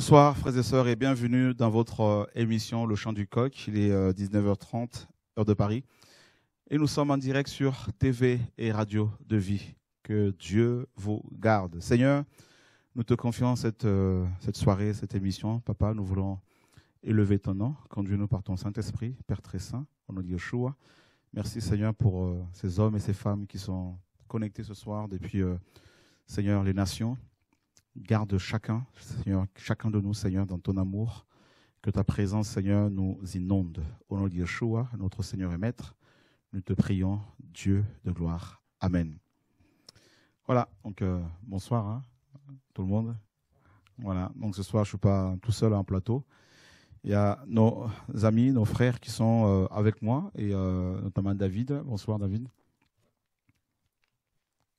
Bonsoir frères et sœurs et bienvenue dans votre euh, émission Le Chant du Coq. Il est 19h30, euh, heure de Paris. Et nous sommes en direct sur TV et Radio de Vie. Que Dieu vous garde. Seigneur, nous te confions euh, cette, soirée, cette émission. Papa, nous voulons élever ton nom. Conduis-nous par ton Saint-Esprit, Père très saint, au nom de Yeshua. Merci Seigneur pour ces hommes et ces femmes qui sont connectés ce soir depuis, Seigneur, les nations Garde chacun, Seigneur, chacun de nous, Seigneur, dans ton amour. Que ta présence, Seigneur, nous inonde. Au nom de Yeshua, notre Seigneur et Maître, nous te prions, Dieu de gloire. Amen. Voilà, donc euh, bonsoir, hein, tout le monde. Voilà, donc ce soir, je ne suis pas tout seul à un hein, plateau. Il y a nos amis, nos frères qui sont euh, avec moi, et euh, notamment David. Bonsoir, David.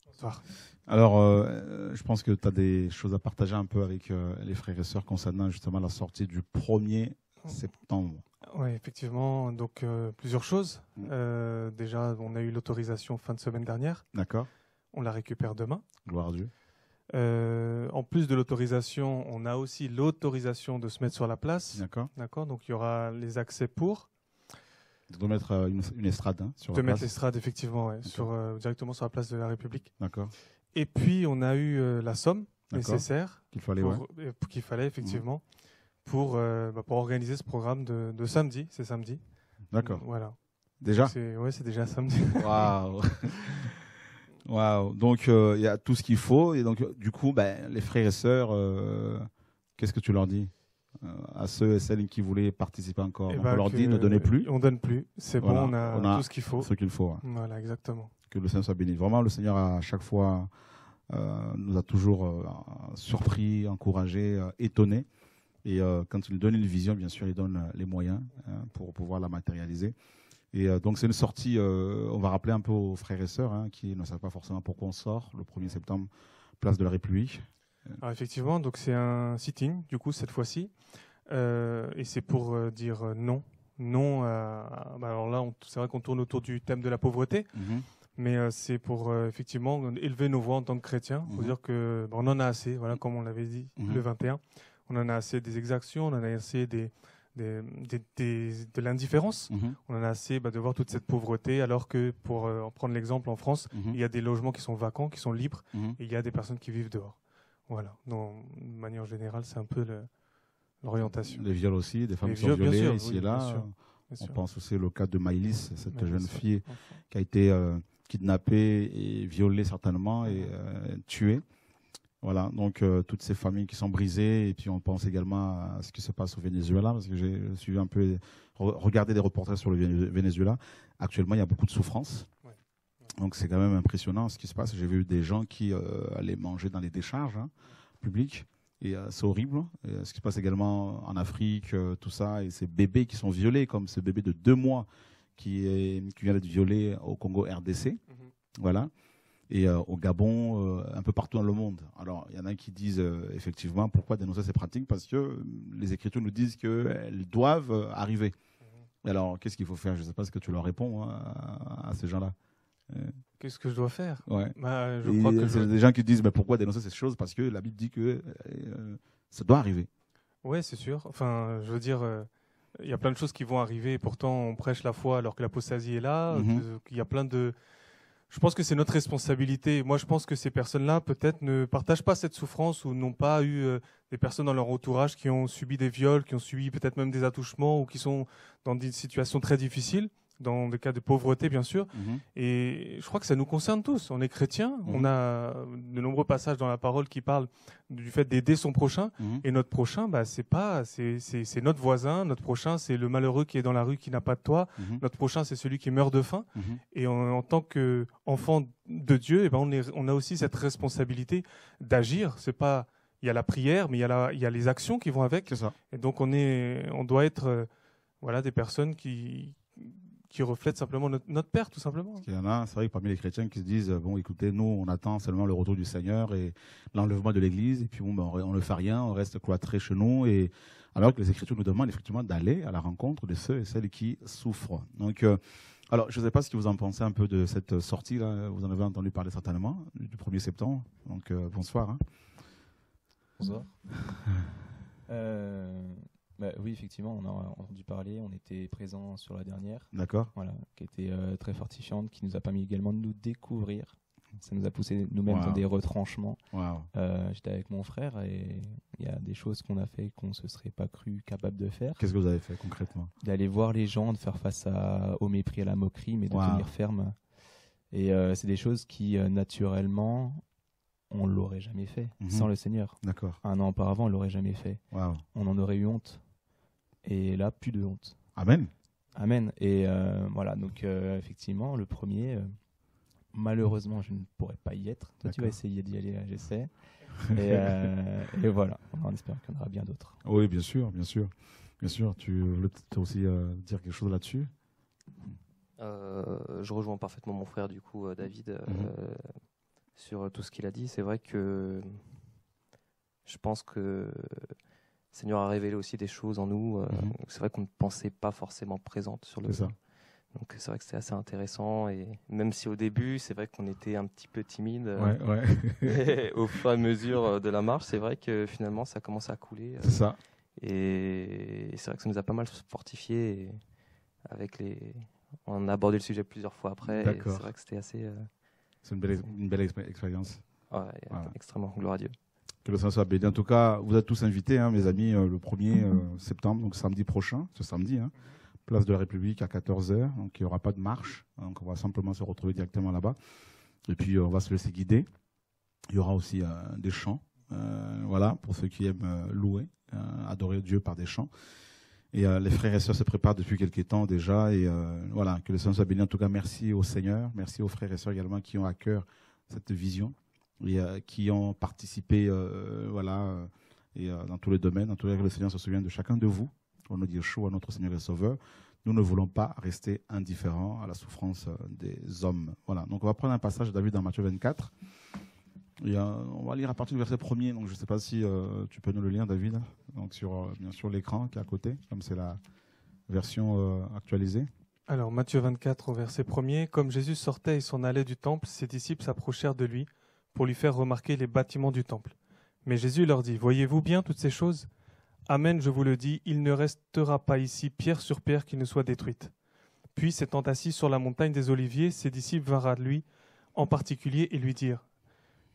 Bonsoir. Alors, euh, euh, je pense que tu as des choses à partager un peu avec euh, les frères et sœurs concernant justement la sortie du 1er septembre. Oui, effectivement. Donc, plusieurs choses. Mm. déjà, on a eu l'autorisation fin de semaine dernière. D'accord. On la récupère demain. Gloire à Dieu. en plus de l'autorisation, on a aussi l'autorisation de se mettre sur la place. D'accord. D'accord. Donc, il y aura les accès pour. De mettre une, estrade hein, sur la place. mettre l'estrade, effectivement, directement sur la place de la République. D'accord. Et puis, on a eu euh, la somme nécessaire qu'il fallait, euh, qu'il fallait effectivement mhm. pour, euh, bah, pour organiser ce programme de, samedi. C'est samedi. D'accord. Voilà. Déjà Oui, c'est déjà samedi. Waouh Waouh Donc, il y a tout ce qu'il faut. Et donc, du coup, ben, les frères et sœurs, qu'est-ce que tu leur dis à ceux et celles qui voulaient participer encore eh On ben, leur dit ne donnez plus. On donne plus. C'est bon, on a, tout ce qu'il faut. Ce qu'il faut. Voilà, exactement que le Seigneur soit béni. Vraiment, le Seigneur, à chaque fois, euh, nous a toujours euh, surpris, encouragés, euh, étonné. étonnés. Et quand il nous donne une vision, bien sûr, il donne les moyens hein, pour pouvoir la matérialiser. Et donc, c'est une sortie, on va rappeler un peu aux frères et sœurs hein, qui ne savent pas forcément pourquoi on sort le 1er septembre, place de la République. Ah, effectivement, donc c'est un sitting, du coup, cette fois-ci. et c'est pour dire non. Non, bah, alors là, c'est vrai qu'on tourne autour du thème de la pauvreté. Mhm mais euh, c'est pour euh, effectivement élever nos voix en tant que chrétiens, mhm. dire que on en a assez, voilà, comme on l'avait dit mhm. le 21, on en a assez des exactions, on en a assez de l'indifférence, mhm. on en a assez bah, de voir toute cette pauvreté, alors que pour euh, en prendre l'exemple en France, il y a des logements qui sont vacants, qui sont libres, et il y a des personnes qui vivent dehors. Voilà, donc de manière générale, c'est un peu l'orientation. Des viols aussi, des femmes qui sont violées ici et là. On pense aussi au cas de Maïlis, cette jeune fille qui a été kidnappés et violés certainement et mhm. euh, tués. Voilà, donc euh, toutes ces familles qui sont brisées, et puis on pense également à ce qui se passe au Venezuela, parce que j'ai suivi un peu, regardé des reportages sur le Venezuela. Actuellement, il y a beaucoup de souffrance. Donc c'est quand même impressionnant ce qui se passe. J'ai vu des gens qui euh, allaient manger dans les décharges hein, publiques, et c'est horrible. Hein. ce qui se passe également en Afrique, tout ça, et ces bébés qui sont violés, comme ces bébés de deux mois qui, qui vient d'être violée au Congo RDC. Mhm. Voilà. Et euh, au Gabon, euh, un peu partout dans le monde. Alors, il y en a qui disent euh, effectivement pourquoi dénoncer ces pratiques Parce que les Écritures nous disent qu'elles doivent arriver. Mhm. Alors, qu'est-ce qu'il faut faire Je ne sais pas ce que tu leur réponds hein, à, ces gens-là. Qu'est-ce que je dois faire bah, je crois que je... des gens qui disent mais pourquoi dénoncer ces choses Parce que la Bible dit que ça doit arriver. Oui, c'est sûr. Enfin, je veux dire, il y a plein de choses qui vont arriver. pourtant, on prêche la foi alors que l'apostasie est là. Mhm. Euh, y a plein de. Je pense que c'est notre responsabilité. Moi, je pense que ces personnes-là, peut-être, ne partagent pas cette souffrance ou n'ont pas eu euh, des personnes dans leur entourage qui ont subi des viols, qui ont subi peut-être même des attouchements ou qui sont dans des situations très difficiles dans des cas de pauvreté, bien sûr. Mhm. Et je crois que ça nous concerne tous. On est chrétiens, mhm. on a euh, de nombreux passages dans la parole qui parlent du fait d'aider son prochain. Mhm. Et notre prochain, bah, c'est pas, c'est notre voisin. Notre prochain, c'est le malheureux qui est dans la rue qui n'a pas de toit. Notre prochain, c'est celui qui meurt de faim. Et en tant qu'enfant de Dieu, et eh ben on, est, on a aussi cette responsabilité d'agir. C'est pas, il y a la prière, mais il y a, il y a les actions qui vont avec. Et donc on est, on doit être, euh, voilà, des personnes qui qui reflète simplement notre, Père, tout simplement. il y en a, c'est vrai que parmi les chrétiens qui se disent, bon, écoutez, nous, on attend seulement le retour du Seigneur et l'enlèvement de l'Église, et puis bon, ben, on ne fait rien, on reste cloîtré chez nous, et alors que les Écritures nous demandent effectivement d'aller à la rencontre de ceux et celles qui souffrent. Donc, euh, alors, je ne sais pas ce que vous en pensez un peu de cette sortie, là, vous en avez entendu parler certainement, du 1er septembre, donc euh, bonsoir. Hein. Bonsoir. euh... Bah oui, effectivement, on a entendu parler. On était présent sur la dernière. D'accord. Voilà, qui était euh, très fortifiante, qui nous a permis également de nous découvrir. Ça nous a poussé nous-mêmes dans des retranchements. Euh, j'étais avec mon frère et il y a des choses qu'on a fait qu'on ne se serait pas cru capable de faire. Qu'est-ce que vous avez fait concrètement D'aller voir les gens, de faire face à, au mépris, et à la moquerie, mais de tenir ferme. Et euh, c'est des choses qui, naturellement, on l'aurait jamais fait mhm. sans le Seigneur. D'accord. Un an auparavant, on l'aurait jamais fait. On en aurait eu honte et là, plus de honte. Amen. Amen. Et euh, voilà, donc euh, effectivement, le premier, euh, malheureusement, je ne pourrais pas y être. Toi, tu vas essayer d'y aller, j'essaie. Et, voilà, on espère qu'il y en aura bien d'autres. Oui, bien sûr, bien sûr. Bien sûr, tu voulais peut-être aussi dire quelque chose là-dessus Je rejoins parfaitement mon frère, du coup, David, mhm. sur tout ce qu'il a dit. C'est vrai que je pense que Seigneur a révélé aussi des choses en nous. Euh, mhm. C'est vrai qu'on ne pensait pas forcément présente sur le. Ça. Donc c'est vrai que c'était assez intéressant et même si au début c'est vrai qu'on était un petit peu timide, euh, ouais, ouais. au fur et à mesure euh, de la marche, c'est vrai que finalement ça commence à couler. C'est ça. Et, c'est vrai que ça nous a pas mal fortifié. Avec les, on a abordé le sujet plusieurs fois après. C'est vrai que c'était assez. C'est une belle, expérience. Ouais, Extrêmement glorieux. Que le Seigneur soit béni. En tout cas, vous êtes tous invités, hein, mes amis, euh, le 1er euh, septembre, donc samedi prochain, ce samedi, hein. place de la République à 14h. Donc il n'y aura pas de marche. Hein, donc on va simplement se retrouver directement là-bas. Et puis euh, on va se laisser guider. Il y aura aussi des chants. voilà, pour ceux qui aiment louer, adorer Dieu par des chants. Et les frères et sœurs se préparent depuis quelques temps déjà. Et voilà, que le Seigneur soit béni. En tout cas, merci au Seigneur. Merci aux frères et sœurs également qui ont à cœur cette vision. Euh, qui ont participé, euh, voilà, euh, et dans tous les domaines, en tout cas que le Seigneur se souvienne de chacun de vous. On nous dit chaud à notre Seigneur et Sauveur. Nous ne voulons pas rester indifférents à la souffrance des hommes. Voilà. Donc on va prendre un passage de David dans Matthieu 24. on va lire à partir du verset premier. Donc je ne sais pas si tu peux nous le lire, David. Donc sur bien sûr l'écran qui est à côté, comme c'est la version actualisée. Alors Matthieu 24 au verset premier. Comme Jésus sortait et s'en allait du temple, ses disciples s'approchèrent de lui pour lui faire remarquer les bâtiments du temple. Mais Jésus leur dit, Voyez-vous bien toutes ces choses Amen, je vous le dis, il ne restera pas ici pierre sur pierre qui ne soit détruite. Puis, s'étant assis sur la montagne des Oliviers, ses disciples vinrent à lui en particulier et lui dirent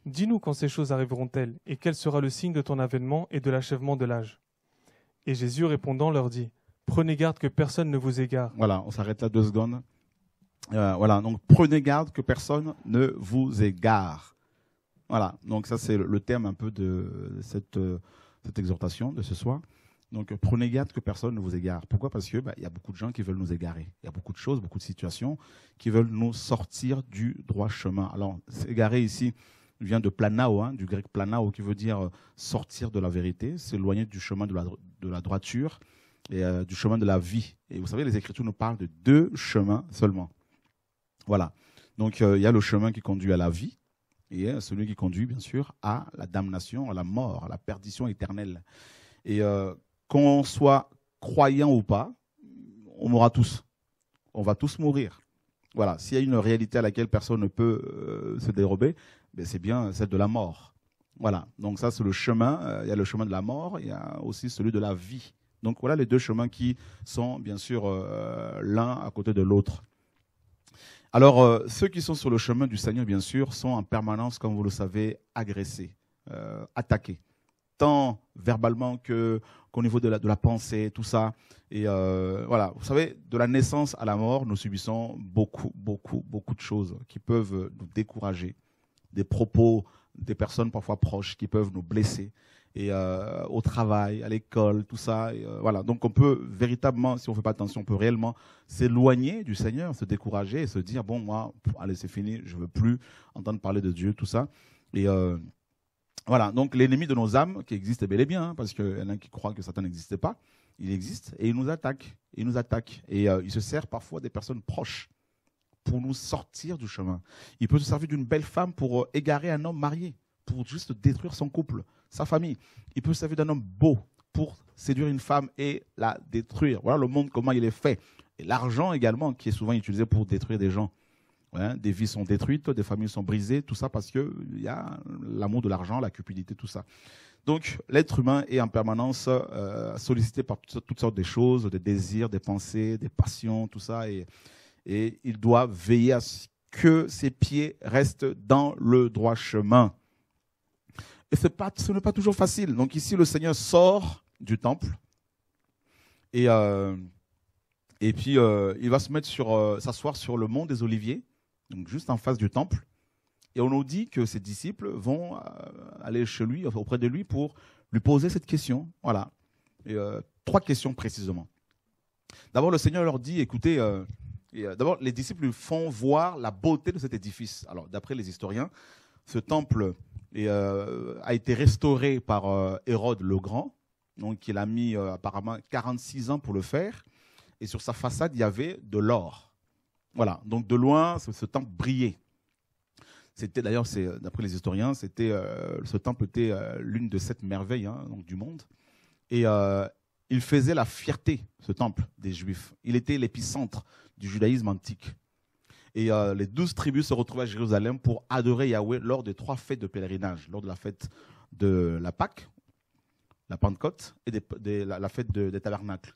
Dis-nous quand ces choses arriveront-elles, et quel sera le signe de ton avènement et de l'achèvement de l'âge Et Jésus répondant leur dit Prenez garde que personne ne vous égare. Voilà, on s'arrête là deux secondes. Euh, voilà, donc prenez garde que personne ne vous égare. Voilà, donc ça c'est le thème un peu de euh, cette, exhortation de ce soir. Donc euh, prenez garde que personne ne vous égare. Pourquoi Parce qu'il bah, y a beaucoup de gens qui veulent nous égarer. Il y a beaucoup de choses, beaucoup de situations qui veulent nous sortir du droit chemin. Alors, s'égarer ici vient de planao, hein, du grec planao, qui veut dire euh, sortir de la vérité, s'éloigner du chemin de la, droiture et du chemin de la vie. Et vous savez, les Écritures nous parlent de deux chemins seulement. Voilà. Donc il y a le chemin qui conduit à la vie, et celui qui conduit, bien sûr, à la damnation, à la mort, à la perdition éternelle. Et euh, qu'on soit croyant ou pas, on mourra tous. On va tous mourir. Voilà, s'il y a une réalité à laquelle personne ne peut euh, se dérober, ben c'est bien celle de la mort. Voilà, donc ça c'est le chemin, euh, il y a le chemin de la mort, il y a aussi celui de la vie. Donc voilà les deux chemins qui sont bien sûr l'un à côté de l'autre. Alors, euh, ceux qui sont sur le chemin du Seigneur, bien sûr, sont en permanence, comme vous le savez, agressés, euh, attaqués, tant verbalement qu'au niveau de la, pensée, tout ça. Et euh, voilà, vous savez, de la naissance à la mort, nous subissons beaucoup, beaucoup, beaucoup de choses qui peuvent nous décourager, des propos des personnes parfois proches qui peuvent nous blesser et euh, au travail, à l'école, tout ça. Euh, voilà. Donc on peut véritablement, si on ne fait pas attention, on peut réellement s'éloigner du Seigneur, se décourager et se dire bon moi, allez c'est fini, je ne veux plus entendre parler de Dieu, tout ça. Et euh, voilà. Donc l'ennemi de nos âmes qui existe bel et bien, hein, parce qu'il y en a qui croient que Satan n'existait pas, il existe et il nous attaque, il nous attaque et il se sert parfois des personnes proches pour nous sortir du chemin. Il peut se servir d'une belle femme pour égarer un homme marié, pour juste détruire son couple sa famille. Il peut servir d'un homme beau pour séduire une femme et la détruire. Voilà le monde, comment il est fait. Et l'argent également, qui est souvent utilisé pour détruire des gens. Hein, des vies sont détruites, des familles sont brisées, tout ça parce qu'il y a l'amour de l'argent, la cupidité, tout ça. Donc l'être humain est en permanence euh, sollicité par toutes sortes de choses, des désirs, des pensées, des passions, tout ça. et il doit veiller à ce que ses pieds restent dans le droit chemin. Et ce n'est pas toujours facile. Donc ici, le Seigneur sort du temple et, euh, et puis euh, il va se mettre sur, euh, s'asseoir sur le mont des Oliviers, donc juste en face du temple. Et on nous dit que ses disciples vont aller chez lui, auprès de lui, pour lui poser cette question. Voilà. Et, trois questions précisément. D'abord, le Seigneur leur dit, écoutez, d'abord, les disciples lui font voir la beauté de cet édifice. Alors, d'après les historiens, ce temple euh, a été restauré par euh, Hérode le Grand. Donc, il a mis euh, apparemment 46 ans pour le faire. Et sur sa façade, il y avait de l'or. Voilà. Donc, de loin, ce, temple brillait. C'était d'ailleurs, d'après les historiens, c'était ce temple était l'une de sept merveilles hein, du monde. Et il faisait la fierté, ce temple des Juifs. Il était l'épicentre du judaïsme antique. Et euh, les douze tribus se retrouvaient à Jérusalem pour adorer Yahweh lors des trois fêtes de pèlerinage, lors de la fête de la Pâque, la Pentecôte et la, fête des tabernacles.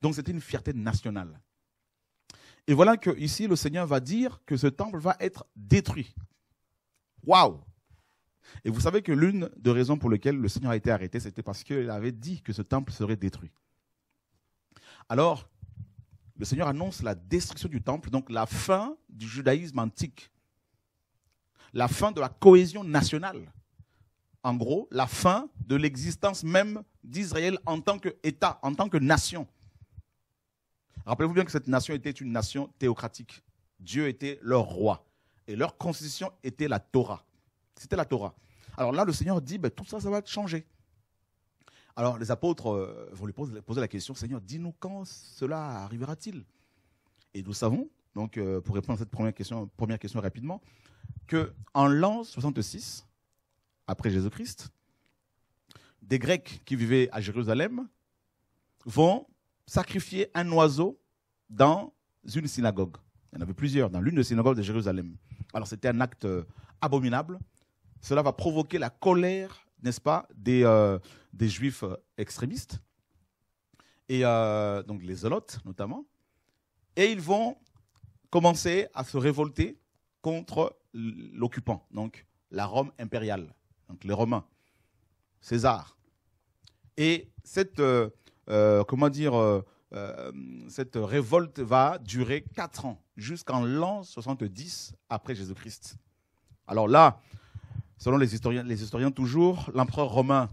Donc c'était une fierté nationale. Et voilà que ici le Seigneur va dire que ce temple va être détruit. Waouh Et vous savez que l'une des raisons pour lesquelles le Seigneur a été arrêté, c'était parce qu'il avait dit que ce temple serait détruit. Alors, le Seigneur annonce la destruction du temple, donc la fin du judaïsme antique, la fin de la cohésion nationale, en gros, la fin de l'existence même d'Israël en tant qu'État, en tant que nation. Rappelez-vous bien que cette nation était une nation théocratique. Dieu était leur roi. Et leur constitution était la Torah. C'était la Torah. Alors là, le Seigneur dit, ben, tout ça, ça va changer. Alors les apôtres euh, vont lui poser, la question, Seigneur, dis-nous quand cela arrivera-t-il Et nous savons, donc euh, pour répondre à cette première question, première question rapidement, que en l'an 66, après Jésus-Christ, des Grecs qui vivaient à Jérusalem vont sacrifier un oiseau dans une synagogue. Il y en avait plusieurs dans l'une des synagogues de Jérusalem. Alors c'était un acte euh, abominable. Cela va provoquer la colère n'est-ce pas, des, euh, juifs euh, extrémistes, et euh, donc les Zolotes notamment, et ils vont commencer à se révolter contre l'occupant, donc la Rome impériale, donc les Romains, César. Et cette, comment dire, cette révolte va durer quatre ans, jusqu'en l'an 70 après Jésus-Christ. Alors là, Selon les historiens, les toujours, l'empereur romain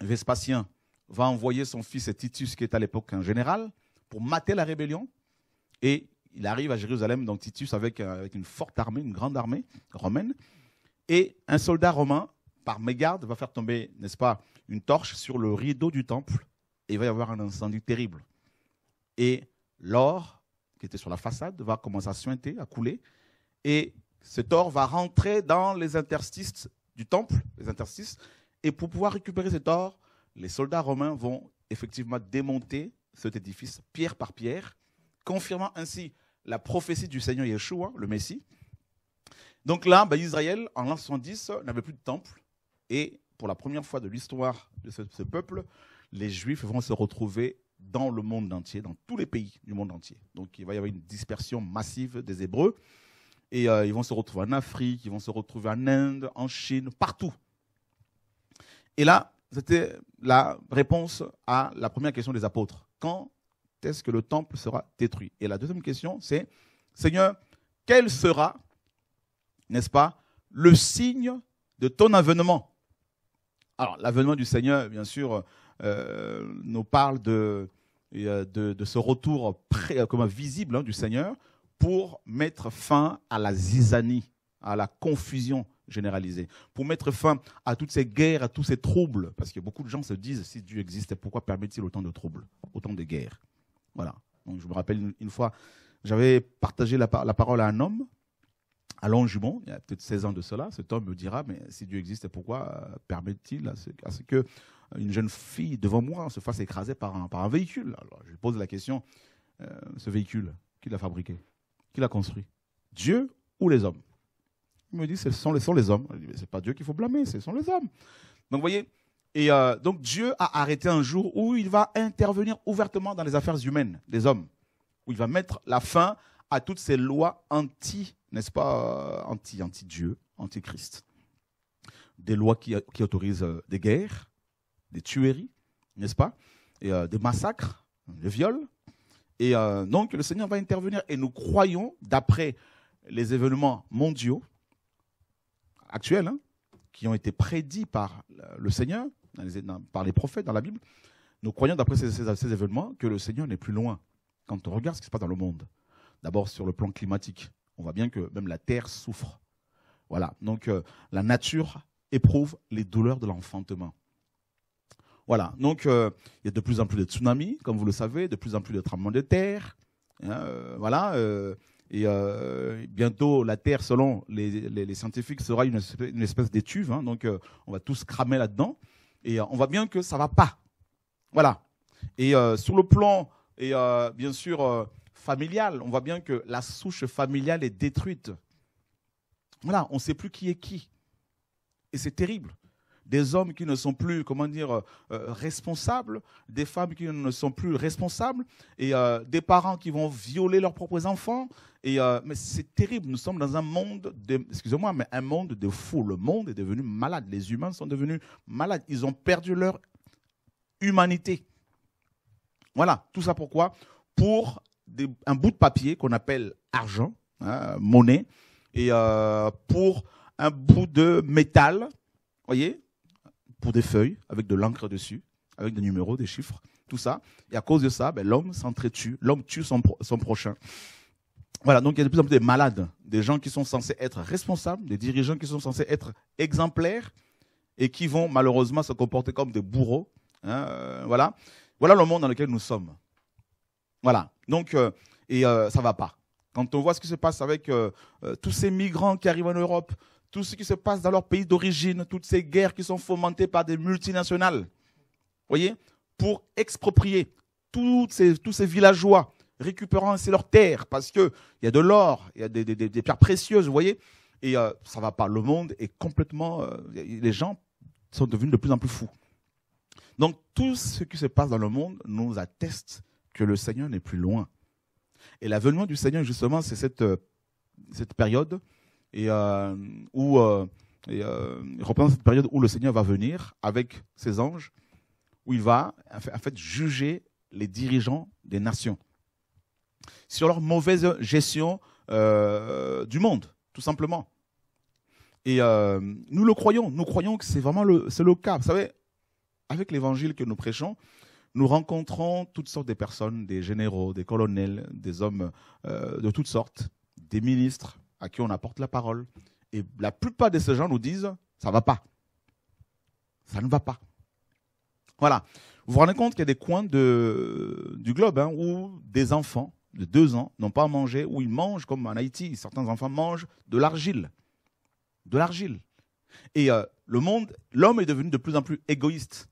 Vespasien va envoyer son fils Titus, qui est à l'époque un général, pour mater la rébellion. Et il arrive à Jérusalem, donc Titus, avec, euh, avec une forte armée, une grande armée romaine. Et un soldat romain, par mégarde, va faire tomber, n'est-ce pas, une torche sur le rideau du temple. Et il va y avoir un incendie terrible. Et l'or, qui était sur la façade, va commencer à suinter, à couler. Et cet or va rentrer dans les interstices du temple, les interstices, et pour pouvoir récupérer cet or, les soldats romains vont effectivement démonter cet édifice pierre par pierre, confirmant ainsi la prophétie du Seigneur Yeshua, le Messie. Donc là, ben, Israël, en l'an 70, n'avait plus de temple. Et pour la première fois de l'histoire de ce, peuple, les Juifs vont se retrouver dans le monde entier, dans tous les pays du monde entier. Donc il va y avoir une dispersion massive des Hébreux. Et euh, ils vont se retrouver en Afrique, ils vont se retrouver en Inde, en Chine, partout. Et là, c'était la réponse à la première question des apôtres. Quand est-ce que le temple sera détruit Et la deuxième question, c'est, Seigneur, quel sera, n'est-ce pas, le signe de ton avènement Alors, l'avènement du Seigneur, bien sûr, euh, nous parle euh, de, de, ce retour comme visible hein, du Seigneur, pour mettre fin à la zizanie, à la confusion généralisée, pour mettre fin à toutes ces guerres, à tous ces troubles, parce que beaucoup de gens se disent, si Dieu existe, pourquoi permet-il autant de troubles, autant de guerres Voilà. je me rappelle une, fois, j'avais partagé la, parole à un homme, à Jumont, il y a peut-être 16 ans de cela, cet homme me dira, mais si Dieu existe, pourquoi euh, permet-il à, ce, que euh, une jeune fille devant moi se fasse écraser par un, véhicule Alors, je lui pose la question, euh, ce véhicule, qui l'a fabriqué qu'il a construit Dieu ou les hommes Il me dit, ce sont les, sont les hommes. Ce n'est pas Dieu qu'il faut blâmer, ce sont les hommes. Donc, vous voyez, et euh, donc Dieu a arrêté un jour où il va intervenir ouvertement dans les affaires humaines des hommes, où il va mettre la fin à toutes ces lois anti, n'est-ce pas, euh, anti, anti-Dieu, anti-Christ. Des lois qui, euh, autorisent des guerres, des tueries, n'est-ce pas, et des massacres, des viols, et euh, donc, le Seigneur va intervenir. Et nous croyons, d'après les événements mondiaux actuels, hein, qui ont été prédits par le Seigneur, par les prophètes dans la Bible, nous croyons, d'après ces, événements, que le Seigneur n'est plus loin quand on regarde ce qui se passe dans le monde. D'abord, sur le plan climatique, on voit bien que même la Terre souffre. Voilà. Donc, euh, la nature éprouve les douleurs de l'enfantement. Voilà. Donc, euh, il y a de plus en plus de tsunamis, comme vous le savez, de plus en plus de tremblements de terre. Hein, euh, voilà. Euh, et bientôt, la Terre, selon les, scientifiques, sera une espèce, d'étuve. Hein, donc, on va tous cramer là-dedans. Et on voit bien que ça va pas. Voilà. Et sur le plan, et bien sûr, familial, on voit bien que la souche familiale est détruite. Voilà, on ne sait plus qui est qui. Et c'est terrible des hommes qui ne sont plus, comment dire, euh, euh, responsables, des femmes qui ne sont plus responsables, et euh, des parents qui vont violer leurs propres enfants. Et, mais c'est terrible. Nous sommes dans un monde, de, excusez-moi, mais un monde de fou. Le monde est devenu malade. Les humains sont devenus malades. Ils ont perdu leur humanité. Voilà. Tout ça pourquoi Pour un bout de papier qu'on appelle argent, hein, monnaie, et pour un bout de métal, voyez, pour des feuilles avec de l'encre dessus, avec des numéros, des chiffres, tout ça. Et à cause de ça, ben, l'homme s'entretue, l'homme tue son, son prochain. Voilà, donc il y a de plus en plus des malades, des gens qui sont censés être responsables, des dirigeants qui sont censés être exemplaires et qui vont malheureusement se comporter comme des bourreaux. Hein, euh, voilà. voilà le monde dans lequel nous sommes. Voilà. Donc, euh, et euh, ça va pas. Quand on voit ce qui se passe avec tous ces migrants qui arrivent en Europe, tout ce qui se passe dans leur pays d'origine, toutes ces guerres qui sont fomentées par des multinationales, voyez, pour exproprier toutes tous ces villageois, récupérant ainsi leurs terres, parce qu'il y a de l'or, il y a des, pierres précieuses, vous voyez, et euh, ça va pas. Le monde est complètement. Euh, les gens sont devenus de plus en plus fous. Donc tout ce qui se passe dans le monde nous atteste que le Seigneur n'est plus loin. Et l'avènement du Seigneur, justement, c'est cette, euh, cette période et euh, où euh, et, euh, cette période où le Seigneur va venir avec ses anges, où il va en fait, juger les dirigeants des nations sur leur mauvaise gestion du monde, tout simplement. Et nous le croyons, nous croyons que c'est vraiment le, cas. Vous savez, avec l'évangile que nous prêchons, nous rencontrons toutes sortes de personnes, des généraux, des colonels, des hommes de toutes sortes, des ministres, à qui on apporte la parole. Et la plupart de ces gens nous disent ça va pas. Ça ne va pas. Voilà. Vous vous rendez compte qu'il y a des coins du globe hein, où des enfants de deux ans n'ont pas à manger, où ils mangent, comme en Haïti, certains enfants mangent de l'argile. De l'argile. Et euh, le monde, l'homme est devenu de plus en plus égoïste.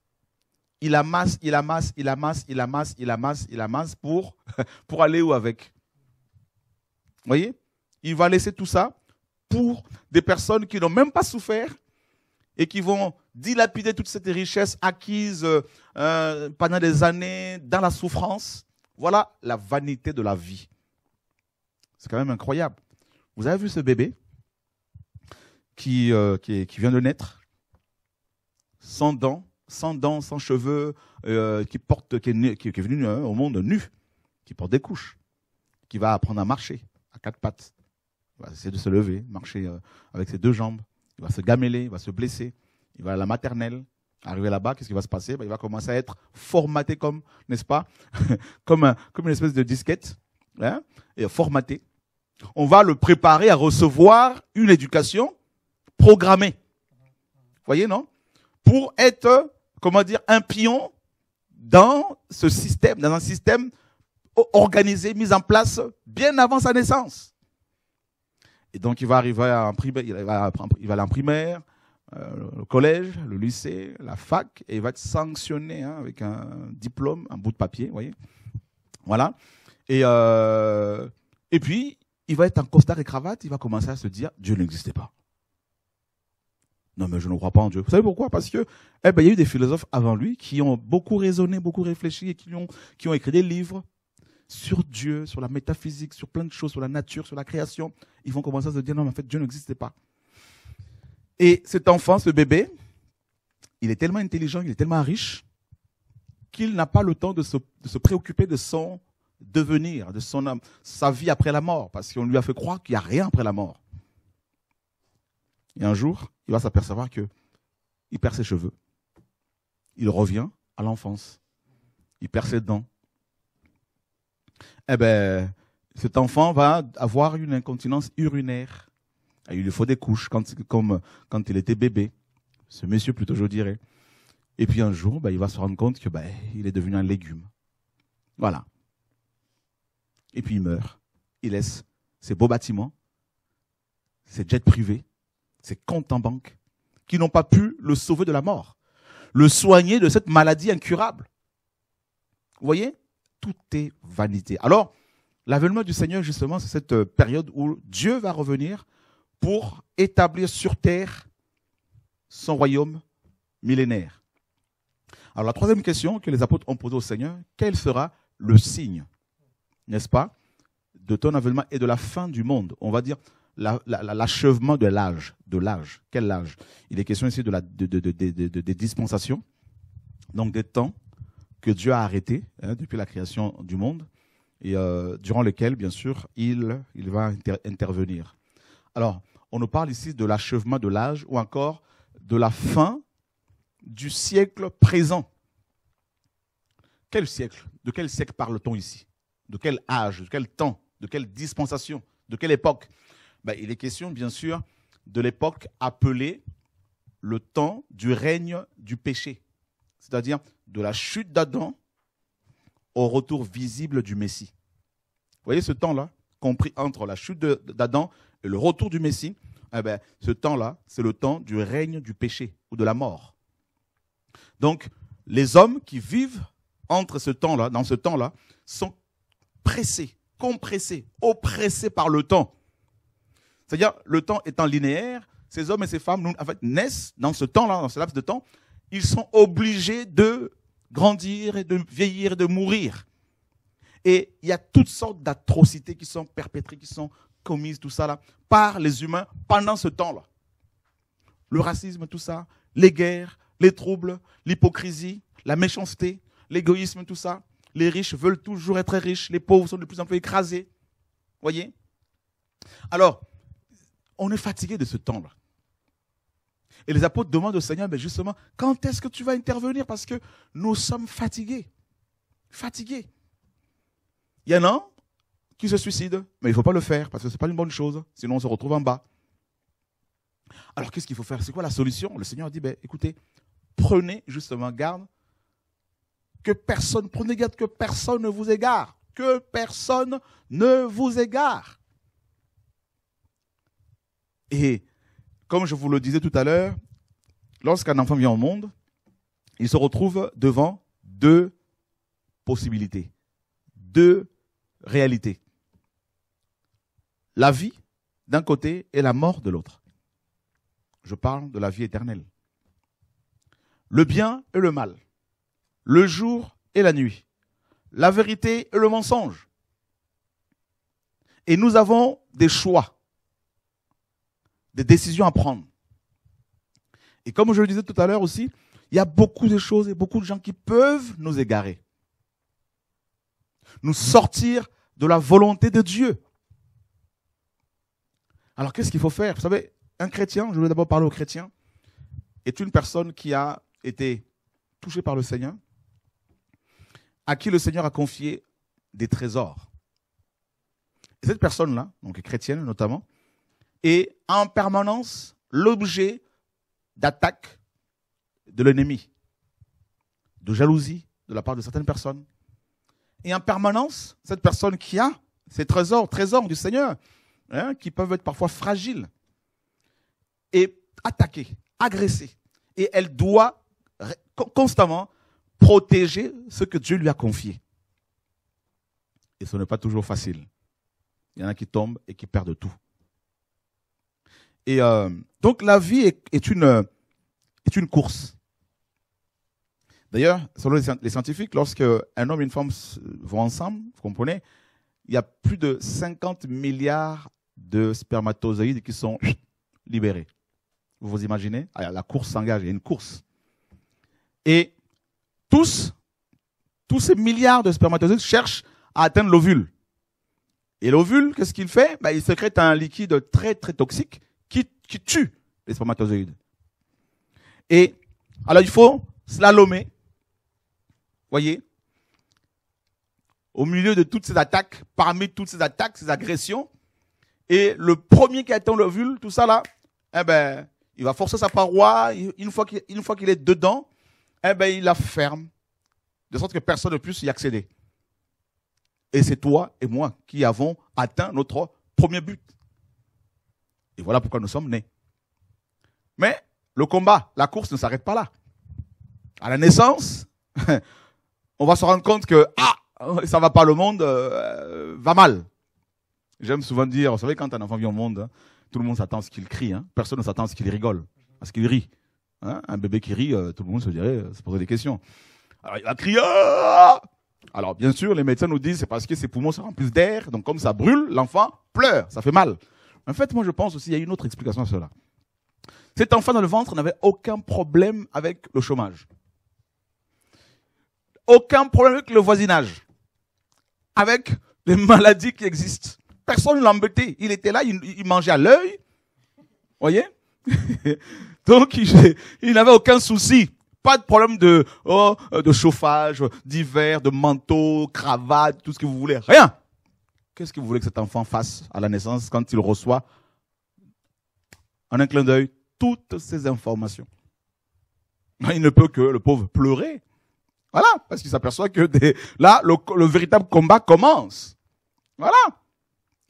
Il amasse, il amasse, il amasse, il amasse, il amasse, il amasse pour, pour aller où avec Vous voyez il va laisser tout ça pour des personnes qui n'ont même pas souffert et qui vont dilapider toute cette richesse acquise euh, euh, pendant des années dans la souffrance. Voilà la vanité de la vie. C'est quand même incroyable. Vous avez vu ce bébé qui, euh, qui, vient de naître, sans dents, sans dents, sans cheveux, qui, porte, qui est venu au monde nu, qui porte des couches, qui va apprendre à marcher à quatre pattes, il va essayer de se lever, marcher euh, avec ses deux jambes. Il va se gameler, il va se blesser. Il va à la maternelle. arriver là-bas, qu'est-ce qui va se passer bah, Il va commencer à être formaté comme, n'est-ce pas comme, euh, comme une espèce de disquette. Hein et formaté. On va le préparer à recevoir une éducation programmée. Vous voyez, non Pour être, euh, comment dire, un pion dans ce système, dans un système organisé, mis en place bien avant sa naissance. Et donc, il va arriver à un primaire, il il aller en primaire, euh, le collège, le lycée, la fac, et il va être sanctionné hein, avec un diplôme, un bout de papier, vous voyez. Voilà. Et, euh, et puis, il va être en costard et cravate, il va commencer à se dire Dieu n'existait pas. Non, mais je ne crois pas en Dieu. Vous savez pourquoi Parce que eh ben, il y a eu des philosophes avant lui qui ont beaucoup raisonné, beaucoup réfléchi et qui ont, qui ont écrit des livres sur Dieu, sur la métaphysique, sur plein de choses, sur la nature, sur la création, ils vont commencer à se dire non, mais en fait, Dieu n'existait pas. Et cet enfant, ce bébé, il est tellement intelligent, il est tellement riche, qu'il n'a pas le temps de se, préoccuper de son devenir, de son, sa vie après la mort, parce qu'on lui a fait croire qu'il n'y a rien après la mort. Et un jour, il va s'apercevoir que il perd ses cheveux. Il revient à l'enfance. Il perd ses dents eh ben, cet enfant va avoir une incontinence urinaire. Il lui faut des couches, quand, comme quand il était bébé. Ce monsieur, plutôt, je dirais. Et puis un jour, ben, il va se rendre compte que ben, il est devenu un légume. Voilà. Et puis il meurt. Il laisse ses beaux bâtiments, ses jets privés, ses comptes en banque, qui n'ont pas pu le sauver de la mort, le soigner de cette maladie incurable. Vous voyez tout est vanité. Alors, l'avènement du Seigneur, justement, c'est cette euh, période où Dieu va revenir pour établir sur terre son royaume millénaire. Alors, la troisième question que les apôtres ont posée au Seigneur, quel sera le signe, n'est-ce pas, de ton avènement et de la fin du monde On va dire, l'achèvement de l'âge. De l'âge. Quel âge Il est question ici de la, des dispensations, donc des temps que Dieu a arrêté hein, depuis la création du monde et euh, durant lequel, bien sûr, il, il va intervenir. Alors, on nous parle ici de l'achèvement de l'âge ou encore de la fin du siècle présent. Quel siècle De quel siècle parle-t-on ici De quel âge De quel temps De quelle dispensation De quelle époque ben, Il est question, bien sûr, de l'époque appelée le temps du règne du péché c'est-à-dire de la chute d'Adam au retour visible du Messie. Vous voyez ce temps-là, compris entre la chute d'Adam et le retour du Messie, eh ben, ce temps-là, c'est le temps du règne du péché ou de la mort. Donc, les hommes qui vivent entre ce temps-là, dans ce temps-là, sont pressés, compressés, oppressés par le temps. C'est-à-dire, le temps étant linéaire, ces hommes et ces femmes, naissent dans ce temps-là, dans ce laps de temps, ils sont obligés de grandir et de vieillir et de mourir. Et il y a toutes sortes d'atrocités qui sont perpétrées, qui sont commises, tout ça là, par les humains pendant ce temps-là. Le racisme, tout ça, les guerres, les troubles, l'hypocrisie, la méchanceté, l'égoïsme, tout ça. Les riches veulent toujours être riches, les pauvres sont de plus en plus écrasés. Voyez Alors, on est fatigué de ce temps-là. Et les apôtres demandent au Seigneur, mais ben justement, quand est-ce que tu vas intervenir Parce que nous sommes fatigués. Fatigués. Il y en a qui se suicident, mais il ne faut pas le faire parce que ce n'est pas une bonne chose. Sinon, on se retrouve en bas. Alors, qu'est-ce qu'il faut faire C'est quoi la solution Le Seigneur dit, ben, écoutez, prenez justement garde que personne, prenez garde que personne ne vous égare. Que personne ne vous égare. Et comme je vous le disais tout à l'heure, lorsqu'un enfant vient au monde, il se retrouve devant deux possibilités, deux réalités. La vie d'un côté et la mort de l'autre. Je parle de la vie éternelle. Le bien et le mal. Le jour et la nuit. La vérité et le mensonge. Et nous avons des choix des décisions à prendre. Et comme je le disais tout à l'heure aussi, il y a beaucoup de choses et beaucoup de gens qui peuvent nous égarer, nous sortir de la volonté de Dieu. Alors qu'est-ce qu'il faut faire Vous savez, un chrétien, je voulais d'abord parler aux chrétiens, est une personne qui a été touchée par le Seigneur, à qui le Seigneur a confié des trésors. Et cette personne-là, donc chrétienne notamment, est en permanence l'objet d'attaques de l'ennemi, de jalousie de la part de certaines personnes. Et en permanence, cette personne qui a ces trésors, trésors du Seigneur, hein, qui peuvent être parfois fragiles, est attaquée, agressée. Et elle doit constamment protéger ce que Dieu lui a confié. Et ce n'est pas toujours facile. Il y en a qui tombent et qui perdent tout. Et euh, donc la vie est, est, une, euh, est une course. D'ailleurs, selon les scientifiques, lorsque un homme et une femme vont ensemble, vous comprenez, il y a plus de 50 milliards de spermatozoïdes qui sont libérés. Vous vous imaginez ah, La course s'engage, il y a une course. Et tous, tous ces milliards de spermatozoïdes cherchent à atteindre l'ovule. Et l'ovule, qu'est-ce qu'il fait ben, Il sécrète un liquide très très toxique qui, tue les spermatozoïdes. Et alors il faut slalomer, voyez, au milieu de toutes ces attaques, parmi toutes ces attaques, ces agressions, et le premier qui atteint l'ovule, tout ça là, eh ben, il va forcer sa paroi, une fois qu'il, est dedans, eh ben, il la ferme, de sorte que personne ne puisse y accéder. Et c'est toi et moi qui avons atteint notre premier but. Et voilà pourquoi nous sommes nés. Mais le combat, la course ne s'arrête pas là. À la naissance, on va se rendre compte que ah, ça va pas le monde, euh, va mal. J'aime souvent dire, vous savez, quand un enfant vient au monde, hein, tout le monde s'attend à ce qu'il crie. Hein. Personne ne s'attend à ce qu'il rigole, à ce qu'il rit. Hein. un bébé qui rit, euh, tout le monde se dirait, euh, se des questions. Alors il va crier. Ah! Alors bien sûr, les médecins nous disent c'est parce que ses poumons se remplissent d'air, donc comme ça brûle, l'enfant pleure, ça fait mal. En fait, moi, je pense aussi, il y a une autre explication à cela. Cet enfant dans le ventre n'avait aucun problème avec le chômage. Aucun problème avec le voisinage. Avec les maladies qui existent. Personne ne l'embêtait. Il était là, il, mangeait à l'œil. Voyez? Donc, il, il n'avait aucun souci. Pas de problème de, oh, de chauffage, d'hiver, de manteau, cravate, tout ce que vous voulez. Rien. Qu'est-ce que vous voulez que cet enfant fasse à la naissance quand il reçoit, en un clin d'œil, toutes ces informations Il ne peut que, le pauvre, pleurer. Voilà, parce qu'il s'aperçoit que des... là, le, le véritable combat commence. Voilà.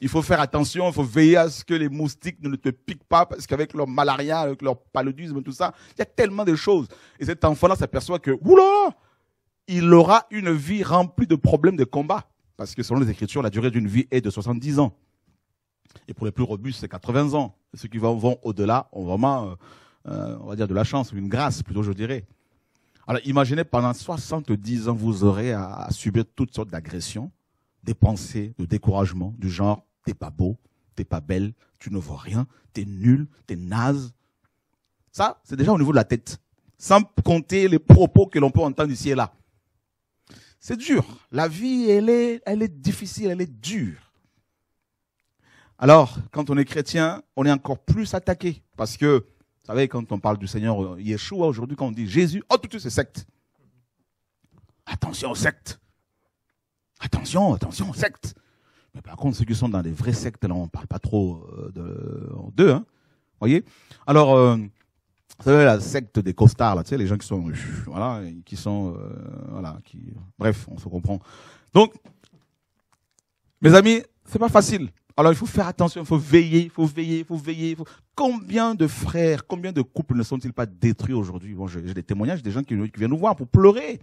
Il faut faire attention, il faut veiller à ce que les moustiques ne te piquent pas, parce qu'avec leur malaria, avec leur paludisme, tout ça, il y a tellement de choses. Et cet enfant-là s'aperçoit que, oula, il aura une vie remplie de problèmes de combat. Parce que selon les Écritures, la durée d'une vie est de 70 ans. Et pour les plus robustes, c'est 80 ans. ceux qui vont, au-delà ont vraiment, euh, euh, on va dire, de la chance, ou une grâce plutôt, je dirais. Alors imaginez, pendant 70 ans, vous aurez à, subir toutes sortes d'agressions, des pensées, de découragement, du genre « t'es pas beau, t'es pas belle, tu ne vois rien, t'es nul, t'es naze ». Ça, c'est déjà au niveau de la tête. Sans compter les propos que l'on peut entendre ici et là. C'est dur. La vie, elle est, elle est difficile, elle est dure. Alors, quand on est chrétien, on est encore plus attaqué. Parce que, vous savez, quand on parle du Seigneur Yeshua, aujourd'hui, quand on dit Jésus, oh, tout de suite, c'est secte. Attention aux sectes. Attention, attention aux sectes. Mais par contre, ceux qui sont dans les vrais sectes, là, on ne parle pas trop euh, d'eux. Hein voyez Alors, euh, savez, la secte des costards, là, tu sais, les gens qui sont, voilà, qui sont, euh, voilà, qui, bref, on se comprend. Donc, mes amis, c'est pas facile. Alors, il faut faire attention, il faut veiller, il faut veiller, il faut veiller. Combien de frères, combien de couples ne sont-ils pas détruits aujourd'hui bon, J'ai des témoignages des gens qui, viennent nous voir pour pleurer.